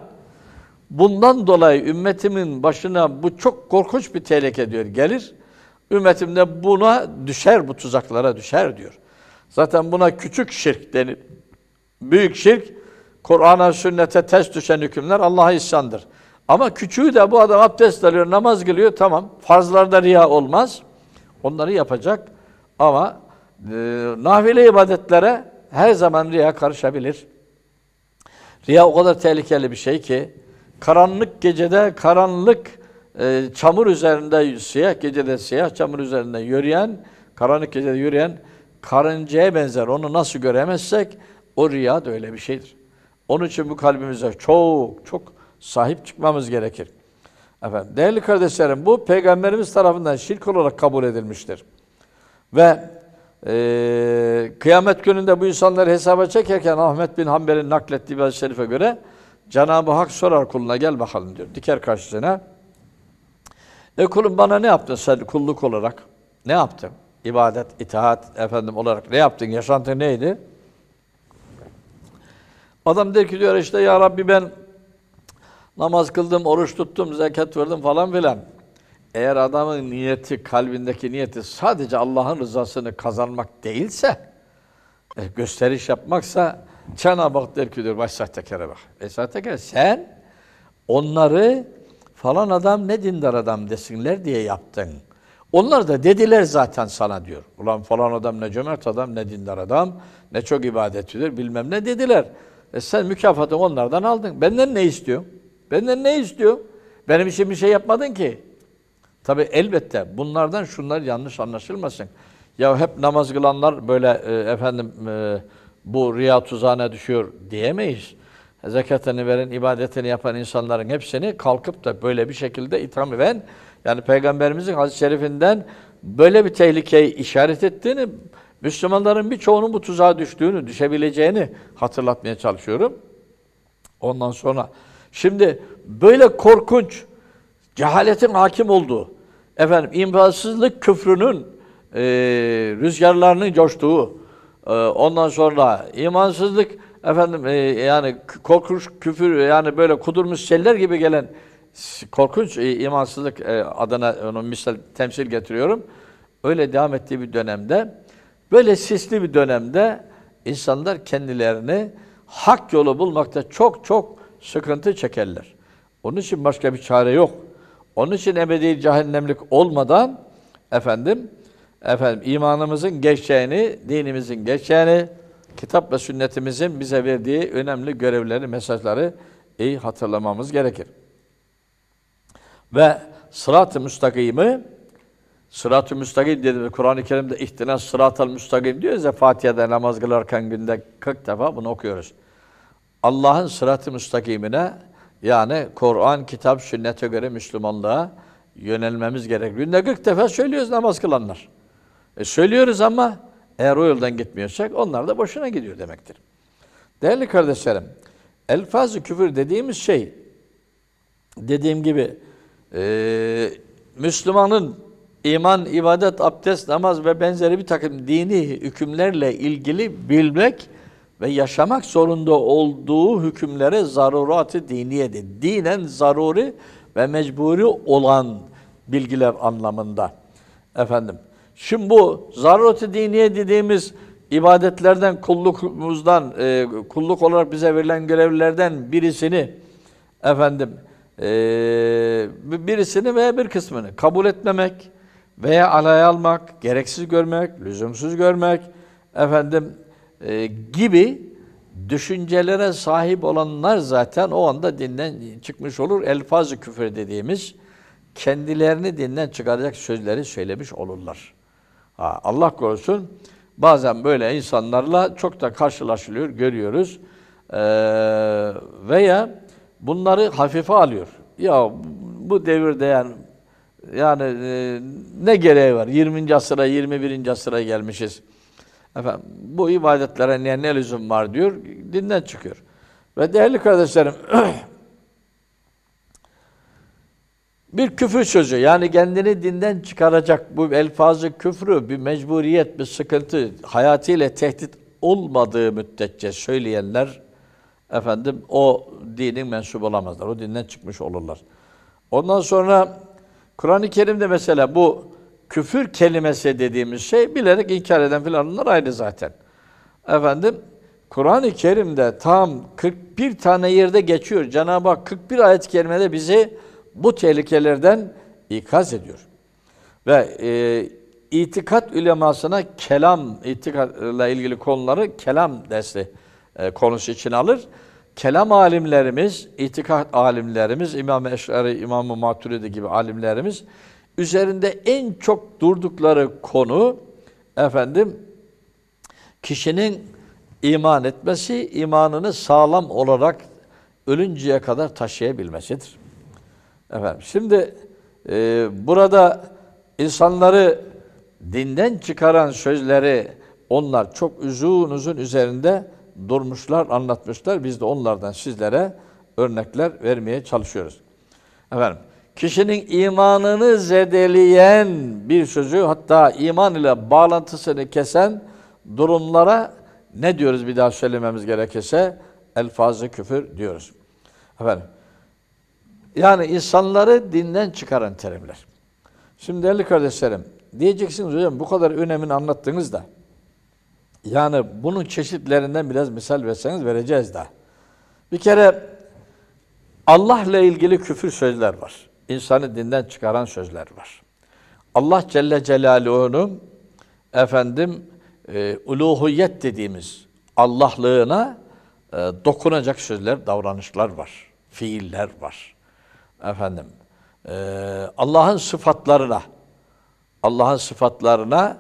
Bundan dolayı ümmetimin başına bu çok korkunç bir tehlike diyor gelir. Ümmetim de buna düşer, bu tuzaklara düşer diyor. Zaten buna küçük şirk denir. Büyük şirk, Kur'an'a, sünnete ters düşen hükümler Allah'a isyandır. Ama küçüğü de bu adam abdest alıyor, namaz kılıyor, tamam. Farzlarda riya olmaz. Onları yapacak ama e, nafile ibadetlere her zaman riya karışabilir. Riya o kadar tehlikeli bir şey ki, karanlık gecede karanlık e, çamur üzerinde siyah gecede siyah çamur üzerinde yürüyen, karanlık gecede yürüyen karıncaya benzer. Onu nasıl göremezsek o rüya da öyle bir şeydir. Onun için bu kalbimize çok çok sahip çıkmamız gerekir. Efendim, değerli kardeşlerim bu peygamberimiz tarafından şirk olarak kabul edilmiştir. Ve e, kıyamet gününde bu insanları hesaba çekerken Ahmet bin Hanbel'in naklettiği bir şerife göre Cenab-ı Hak sorar kuluna gel bakalım diyor. Diker karşısına. E kulum bana ne yaptın sen kulluk olarak? Ne yaptın? İbadet, itaat efendim olarak ne yaptın? Yaşantın neydi? Adam der ki diyor işte ya Rabbi ben namaz kıldım, oruç tuttum, zekat verdim falan filan. Eğer adamın niyeti, kalbindeki niyeti sadece Allah'ın rızasını kazanmak değilse, e, gösteriş yapmaksa Cenab-ı Hak der ki diyor başsah tekere bak. Esah tekere sen onları falan adam ne dindar adam desinler diye yaptın. Onlar da dediler zaten sana diyor. Ulan falan adam ne cömert adam ne dindar adam ne çok ibadet ibadetçidir bilmem ne dediler. E sen mükafatı onlardan aldın. Benden ne istiyor? Benden ne istiyor? Benim için bir şey yapmadın ki. Tabi elbette bunlardan şunlar yanlış anlaşılmasın. Ya hep namaz kılanlar böyle e, efendim e, bu riya tuzağına düşüyor diyemeyiz. Zekatını veren, ibadetini yapan insanların hepsini kalkıp da böyle bir şekilde itham eden, yani Peygamberimizin hadis-i şerifinden böyle bir tehlikeyi işaret ettiğini, Müslümanların birçoğunun bu tuzağa düştüğünü, düşebileceğini hatırlatmaya çalışıyorum. Ondan sonra, şimdi böyle korkunç, cehaletin hakim olduğu, efendim infazsızlık küfrünün e, rüzgarlarının coştuğu, ee, ondan sonra imansızlık, efendim e, yani korkunç küfür, yani böyle kudurmuş seller gibi gelen korkunç e, imansızlık e, adına onu misal temsil getiriyorum. Öyle devam ettiği bir dönemde, böyle sisli bir dönemde insanlar kendilerini hak yolu bulmakta çok çok sıkıntı çekerler. Onun için başka bir çare yok. Onun için ebedi cehennemlik olmadan efendim efendim imanımızın geçeceğini, dinimizin geçeceğini, kitap ve sünnetimizin bize verdiği önemli görevleri, mesajları iyi hatırlamamız gerekir. Ve sırat-ı müstakimi, sırat-ı müstakim dediğimiz Kur'an-ı Kerim'de ihtina sırat-ı müstakim diyoruz ya Fatiha'da namaz kılarken günde 40 defa bunu okuyoruz. Allah'ın sırat-ı müstakimine yani Kur'an, kitap, sünnete göre Müslümanlığa yönelmemiz gerek. Günde 40 defa söylüyoruz namaz kılanlar. E söylüyoruz ama eğer o yoldan gitmiyorsak onlar da boşuna gidiyor demektir. Değerli kardeşlerim, elfaz-ı küfür dediğimiz şey, dediğim gibi e, Müslümanın iman, ibadet, abdest, namaz ve benzeri bir takım dini hükümlerle ilgili bilmek ve yaşamak zorunda olduğu hükümlere zarurati diniyedir. Dinen zaruri ve mecburi olan bilgiler anlamında. Efendim, Şimdi bu zarureti diniye dediğimiz ibadetlerden, kullukumuzdan, e, kulluk olarak bize verilen görevlerden birisini efendim e, birisini veya bir kısmını kabul etmemek veya alay almak, gereksiz görmek, lüzumsuz görmek efendim e, gibi düşüncelere sahip olanlar zaten o anda dinden çıkmış olur. Elfaz-ı küfür dediğimiz kendilerini dinden çıkaracak sözleri söylemiş olurlar. Allah korusun bazen böyle insanlarla çok da karşılaşılıyor, görüyoruz. Ee, veya bunları hafife alıyor. Ya bu devirde yani yani e, ne gereği var? 20. asıra, 21. asıra gelmişiz. Efendim, bu ibadetlere niye ne lüzum var diyor, dinden çıkıyor. Ve değerli kardeşlerim, Bir küfür sözü yani kendini dinden çıkaracak bu elfazı küfrü bir mecburiyet, bir sıkıntı, hayatıyla tehdit olmadığı müddetçe söyleyenler efendim o dinin mensubu olamazlar. O dinden çıkmış olurlar. Ondan sonra Kur'an-ı Kerim'de mesela bu küfür kelimesi dediğimiz şey bilerek inkar eden filanlar ayrı zaten. Efendim Kur'an-ı Kerim'de tam 41 tane yerde geçiyor. Cenab-ı Hak 41 ayet-i kerimede bizi bu tehlikelerden ikaz ediyor. Ve e, itikat ülemasına kelam, itikatla ilgili konuları kelam dersi e, konusu için alır. Kelam alimlerimiz, itikat alimlerimiz, İmam-ı Eşari, İmam-ı Maturidi gibi alimlerimiz üzerinde en çok durdukları konu efendim kişinin iman etmesi, imanını sağlam olarak ölünceye kadar taşıyabilmesidir. Efendim, şimdi e, burada insanları dinden çıkaran sözleri onlar çok uzun uzun üzerinde durmuşlar, anlatmışlar. Biz de onlardan sizlere örnekler vermeye çalışıyoruz. Efendim, kişinin imanını zedeleyen bir sözü hatta iman ile bağlantısını kesen durumlara ne diyoruz bir daha söylememiz gerekirse? Elfazı küfür diyoruz. Efendim, yani insanları dinden çıkaran terimler. Şimdi değerli kardeşlerim, diyeceksiniz hocam bu kadar önemini anlattınız da, yani bunun çeşitlerinden biraz misal verseniz vereceğiz daha. Bir kere Allah ile ilgili küfür sözler var. İnsanı dinden çıkaran sözler var. Allah Celle Celaluhu'nun efendim e, uluhiyet dediğimiz Allah'lığına e, dokunacak sözler, davranışlar var. Fiiller var efendim e, Allah'ın sıfatlarına Allah'ın sıfatlarına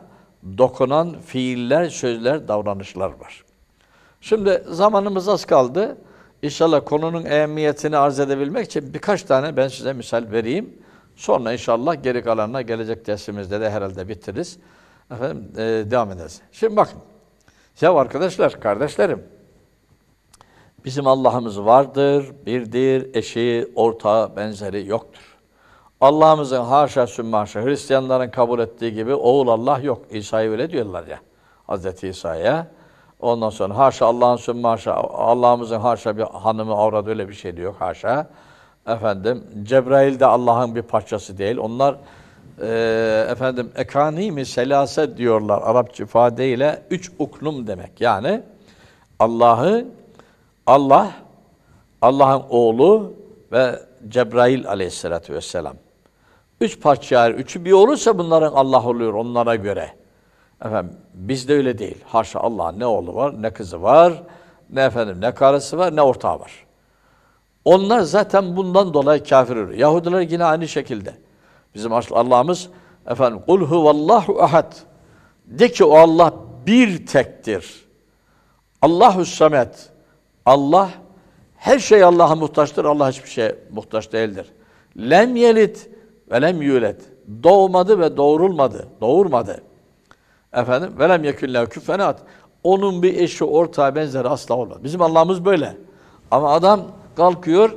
dokunan fiiller, sözler, davranışlar var. Şimdi zamanımız az kaldı. İnşallah konunun ehemmiyetini arz edebilmek için birkaç tane ben size misal vereyim. Sonra inşallah geri kalanına gelecek dersimizde de herhalde bitiririz. Efendim e, devam ederiz. Şimdi bakın. Ya arkadaşlar, kardeşlerim, Bizim Allah'ımız vardır, birdir, eşi, ortağı, benzeri yoktur. Allah'ımızın haşa sümme haşa, Hristiyanların kabul ettiği gibi oğul Allah yok. İsa'yı öyle diyorlar ya, Hazreti İsa'ya. Ondan sonra haşa Allah'ın sümme haşa, Allah'ımızın haşa bir hanımı avradı öyle bir şey diyor haşa. Efendim, Cebrail de Allah'ın bir parçası değil. Onlar e, efendim ekani mi selase diyorlar Arapça ifadeyle üç uklum demek. Yani Allah'ı Allah, Allah'ın oğlu ve Cebrail aleyhissalatü vesselam. Üç parçaya, üçü bir olursa bunların Allah oluyor onlara göre. Efendim bizde öyle değil. Haşa Allah'ın ne oğlu var, ne kızı var, ne efendim ne karısı var, ne ortağı var. Onlar zaten bundan dolayı kafir oluyor. Yahudiler yine aynı şekilde. Bizim Allah'ımız efendim kul huvallahu ahad. De ki o Allah bir tektir. Allahu semet. Allah her şey Allah'a muhtaçtır. Allah hiçbir şeye muhtaç değildir. Lem yelit ve lem yület. Doğmadı ve doğurulmadı. Doğurmadı. Efendim ve lem yekünle küfenat. Onun bir eşi, ortağı, benzeri asla olmaz. Bizim Allah'ımız böyle. Ama adam kalkıyor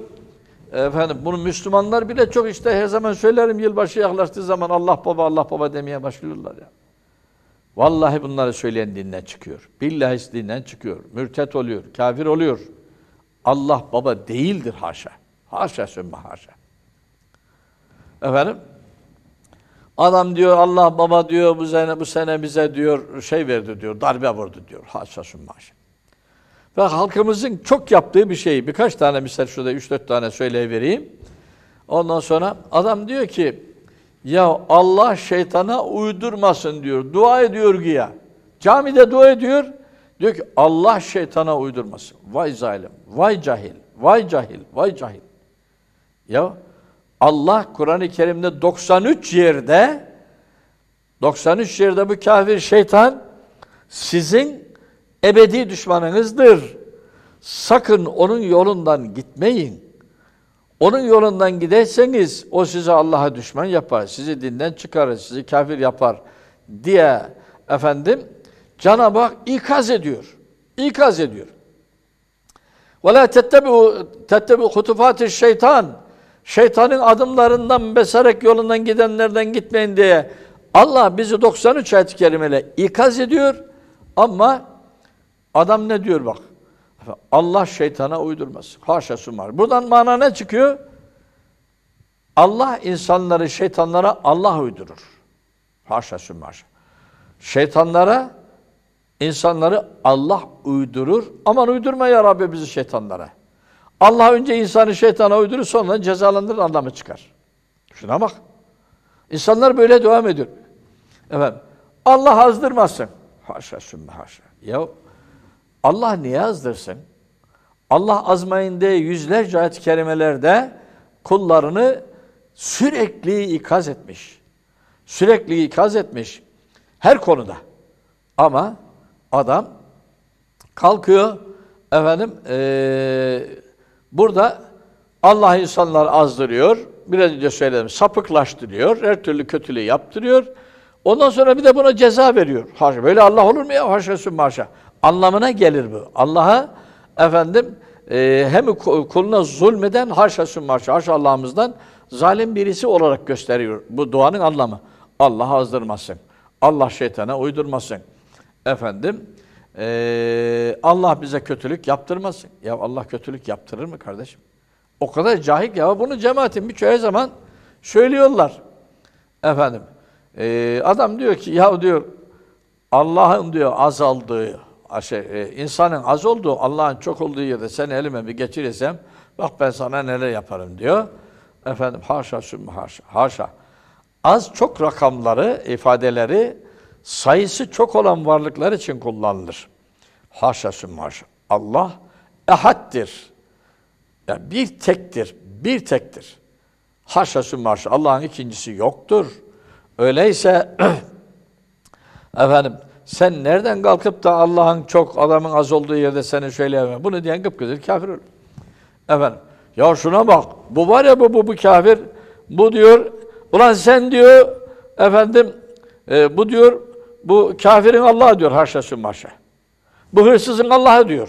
efendim bunu Müslümanlar bile çok işte her zaman söylerim yılbaşı yaklaştığı zaman Allah baba Allah baba demeye başlıyorlar ya. Yani. Vallahi bunları söyleyen dinden çıkıyor. Billahi dinden çıkıyor. Mürtet oluyor, kafir oluyor. Allah baba değildir haşa. Haşa sümme haşa. Efendim? Adam diyor Allah baba diyor bu sene bu sene bize diyor şey verdi diyor darbe vurdu diyor. Haşa sümme haşa. Ve halkımızın çok yaptığı bir şey. Birkaç tane misal şurada üç dört tane söyleyivereyim. Ondan sonra adam diyor ki ya Allah şeytana uydurmasın diyor. Dua ediyor güya. Camide dua ediyor. Diyor ki Allah şeytana uydurmasın. Vay zalim, vay cahil, vay cahil, vay cahil. Ya Allah Kur'an-ı Kerim'de 93 yerde 93 yerde bu kafir şeytan sizin ebedi düşmanınızdır. Sakın onun yolundan gitmeyin. Onun yolundan giderseniz o sizi Allah'a düşman yapar, sizi dinden çıkarır, sizi kafir yapar diye efendim Cenab-ı Hak ikaz ediyor. İkaz ediyor. وَلَا تَتَّبِعُ تَتَّبِعُ خُتُفَاتِ şeytan Şeytanın adımlarından, beserek yolundan gidenlerden gitmeyin diye Allah bizi 93 ayet-i kerimeyle ikaz ediyor ama adam ne diyor bak. Allah şeytana uydurmasın. Haşa sumar. Buradan mana ne çıkıyor? Allah insanları şeytanlara Allah uydurur. Haşa sumar. Şeytanlara insanları Allah uydurur. Aman uydurma ya Rabbi bizi şeytanlara. Allah önce insanı şeytana uydurur sonra cezalandırır anlamı çıkar. Şuna bak. İnsanlar böyle devam ediyor. Efendim, Allah azdırmasın. Haşa sümme haşa. Ya Allah niye azdırsın? Allah azmayında yüzlerce ayet-i kerimelerde kullarını sürekli ikaz etmiş. Sürekli ikaz etmiş. Her konuda. Ama adam kalkıyor efendim ee, burada Allah insanları azdırıyor. Biraz önce söyledim sapıklaştırıyor. Her türlü kötülüğü yaptırıyor. Ondan sonra bir de buna ceza veriyor. Haşa. Böyle Allah olur mu ya? Haşa maşa anlamına gelir bu. Allah'a efendim e, hem kuluna zulmeden haşasın marşa haş Allah'ımızdan zalim birisi olarak gösteriyor bu duanın anlamı. Allah azdırmasın. Allah şeytana uydurmasın. Efendim e, Allah bize kötülük yaptırmasın. Ya Allah kötülük yaptırır mı kardeşim? O kadar cahil ya. Bunu cemaatin birçoğu zaman söylüyorlar. Efendim e, adam diyor ki ya diyor Allah'ın diyor azaldığı şey, e, insanın az olduğu, Allah'ın çok olduğu yerde sen elime bir geçirirsem, bak ben sana neler yaparım diyor. Efendim haşa sümme haşa. Haşa. Az çok rakamları, ifadeleri sayısı çok olan varlıklar için kullanılır. Haşa sümme haşa. Allah ehaddir. Yani bir tektir, bir tektir. Haşa sümme haşa. Allah'ın ikincisi yoktur. Öyleyse efendim sen nereden kalkıp da Allah'ın çok, adamın az olduğu yerde seni şöyle söyleyemem. Bunu diyen kıpkızıl kafir olur. Efendim, ya şuna bak, bu var ya bu, bu, bu kafir, bu diyor, ulan sen diyor, efendim, e, bu diyor, bu kafirin Allah'a diyor haşası maşa. Bu hırsızın Allah'a diyor.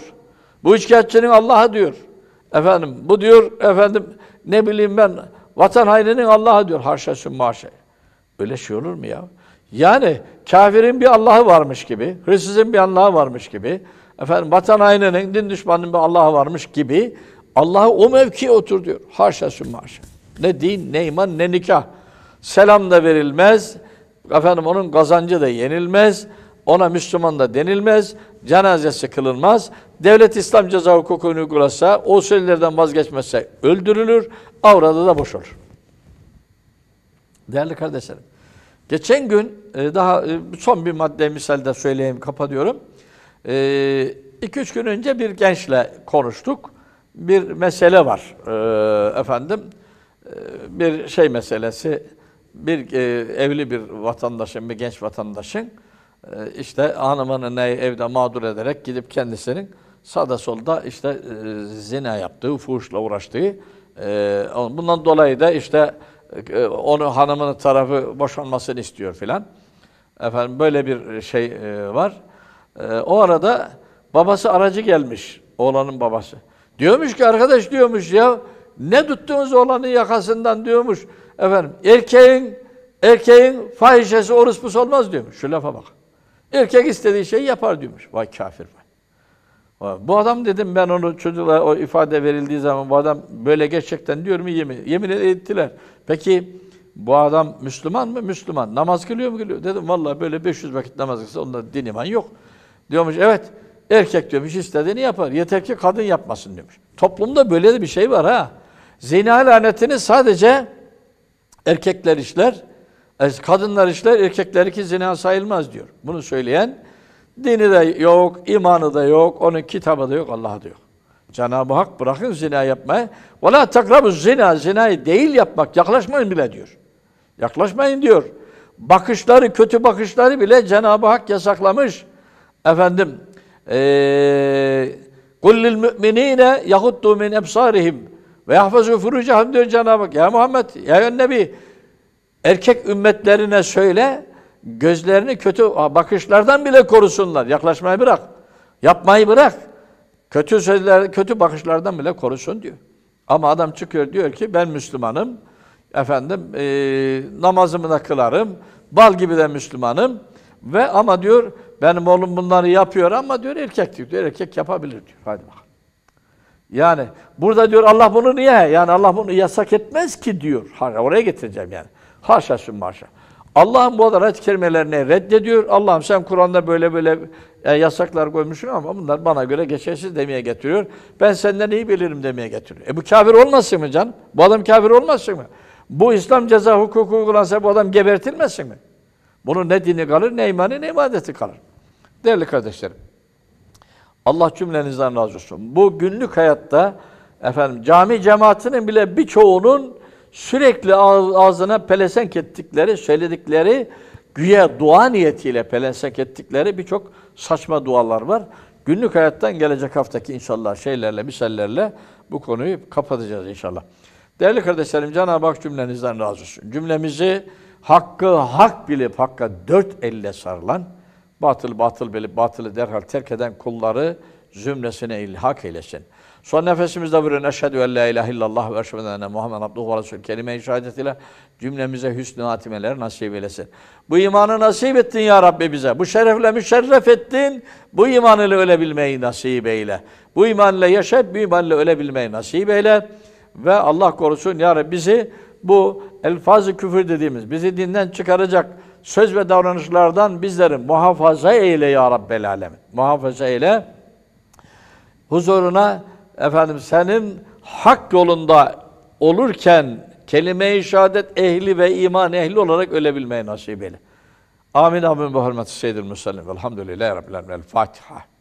Bu içkiyatçının Allah'a diyor. Efendim, bu diyor, efendim, ne bileyim ben, vatan hayrinin Allah'a diyor haşası maşa. Öyle şey olur mu ya? Yani kafirin bir Allah'ı varmış gibi, Hristiyanın bir Allah'ı varmış gibi, efendim vatan haininin, din düşmanının bir Allah'ı varmış gibi Allah'ı o mevkiye otur diyor. Haşa sümme Ne din, ne iman, ne nikah. Selam da verilmez. Efendim onun kazancı da yenilmez. Ona Müslüman da denilmez. Cenazesi kılınmaz. Devlet İslam ceza hukukunu uygulasa, o söylerden vazgeçmezse öldürülür. Avrada da boş olur. Değerli kardeşlerim, Geçen gün e, daha e, son bir madde misal de söyleyeyim kapatıyorum. 2-3 e, gün önce bir gençle konuştuk. Bir mesele var efendim. Bir şey meselesi. Bir evli bir vatandaşın, bir genç vatandaşın işte hanımını ne evde mağdur ederek gidip kendisinin sağda solda işte zina yaptığı, fuhuşla uğraştığı bundan dolayı da işte ee, onu hanımının tarafı boşanmasını istiyor filan. Efendim böyle bir şey e, var. Ee, o arada babası aracı gelmiş. Oğlanın babası. Diyormuş ki arkadaş diyormuş ya ne tuttunuz oğlanın yakasından diyormuş. Efendim erkeğin erkeğin fahişesi orus olmaz diyormuş. Şu lafa bak. Erkek istediği şeyi yapar diyormuş. Vay kafir vay. Bu adam dedim ben onu çocuklara o ifade verildiği zaman bu adam böyle gerçekten diyor mu yemin, yemin ettiler. Peki bu adam Müslüman mı? Müslüman. Namaz kılıyor mu? Kılıyor. Dedim vallahi böyle 500 vakit namaz kılsa onda din iman yok. Diyormuş evet erkek diyormuş istediğini yapar. Yeter ki kadın yapmasın demiş. Toplumda böyle de bir şey var ha. Zina lanetini sadece erkekler işler, e, kadınlar işler, erkekler erkeklerinki zina sayılmaz diyor. Bunu söyleyen Dini de yok, imanı da yok, onun kitabı da yok, Allah'a da yok. Cenab-ı Hak bırakın zina yapmayı. وَلَا تَقْرَبُ zina Zinayı değil yapmak, yaklaşmayın bile diyor. Yaklaşmayın diyor. Bakışları, kötü bakışları bile Cenab-ı Hak yasaklamış. Efendim, ee, قُلْ لِلْمُؤْمِن۪ينَ يَهُدُّوا مِنْ اَبْصَارِهِمْ وَيَحْفَزُوا فُرُوجَهُمْ diyor Cenab-ı Hak. Ya Muhammed, ya Nebi, erkek ümmetlerine söyle, Gözlerini kötü bakışlardan bile korusunlar. Yaklaşmayı bırak. Yapmayı bırak. Kötü sözler, kötü bakışlardan bile korusun diyor. Ama adam çıkıyor diyor ki ben Müslümanım. Efendim e, namazımı da kılarım. Bal gibi de Müslümanım. Ve ama diyor benim oğlum bunları yapıyor ama diyor erkek diyor. erkek yapabilir diyor. Hadi bak. Yani burada diyor Allah bunu niye? Yani Allah bunu yasak etmez ki diyor. Oraya getireceğim yani. Haşa sümme haşa. Allah'ın bu ayet kelimelerini reddediyor. Allah'ım sen Kur'an'da böyle böyle e, yasaklar koymuşsun ama bunlar bana göre geçersiz demeye getiriyor. Ben senden iyi bilirim demeye getiriyor. E bu kafir olmasın mı can? Bu adam kafir olmasın mı? Bu İslam ceza hukuku uygulansa bu adam gebertilmesin mi? Bunun ne dini kalır, ne imanı, ne ibadeti kalır. Değerli kardeşlerim, Allah cümlenizden razı olsun. Bu günlük hayatta efendim cami cemaatinin bile birçoğunun sürekli ağzına pelesenk ettikleri, söyledikleri, güya dua niyetiyle pelesenk ettikleri birçok saçma dualar var. Günlük hayattan gelecek haftaki inşallah şeylerle, misallerle bu konuyu kapatacağız inşallah. Değerli kardeşlerim, Cenab-ı Hak cümlenizden razı olsun. Cümlemizi hakkı hak bilip hakka dört elle sarılan, batıl batıl bilip batılı derhal terk eden kulları zümresine ilhak eylesin. Son nefesimizde buyurun eşhedü en la ilahe illallah ve eşhedü enne Muhammed abduhu ve resul kelime-i şehadetiyle cümlemize hüsnü hatimeler nasip eylesin. Bu imanı nasip ettin ya Rabbi bize. Bu şerefle müşerref ettin. Bu iman ile ölebilmeyi nasip eyle. Bu iman ile yaşayıp bu iman ile ölebilmeyi nasip eyle. Ve Allah korusun ya Rabbi bizi bu elfaz-ı küfür dediğimiz bizi dinden çıkaracak söz ve davranışlardan bizleri muhafaza eyle ya Rabbi Alem. Muhafaza eyle. Huzuruna efendim senin hak yolunda olurken kelime-i şehadet ehli ve iman ehli olarak ölebilmeyi nasip eyle. Amin amin bu hürmeti seyyidil müsellim. Velhamdülillahi rabbil alemin. El Fatiha.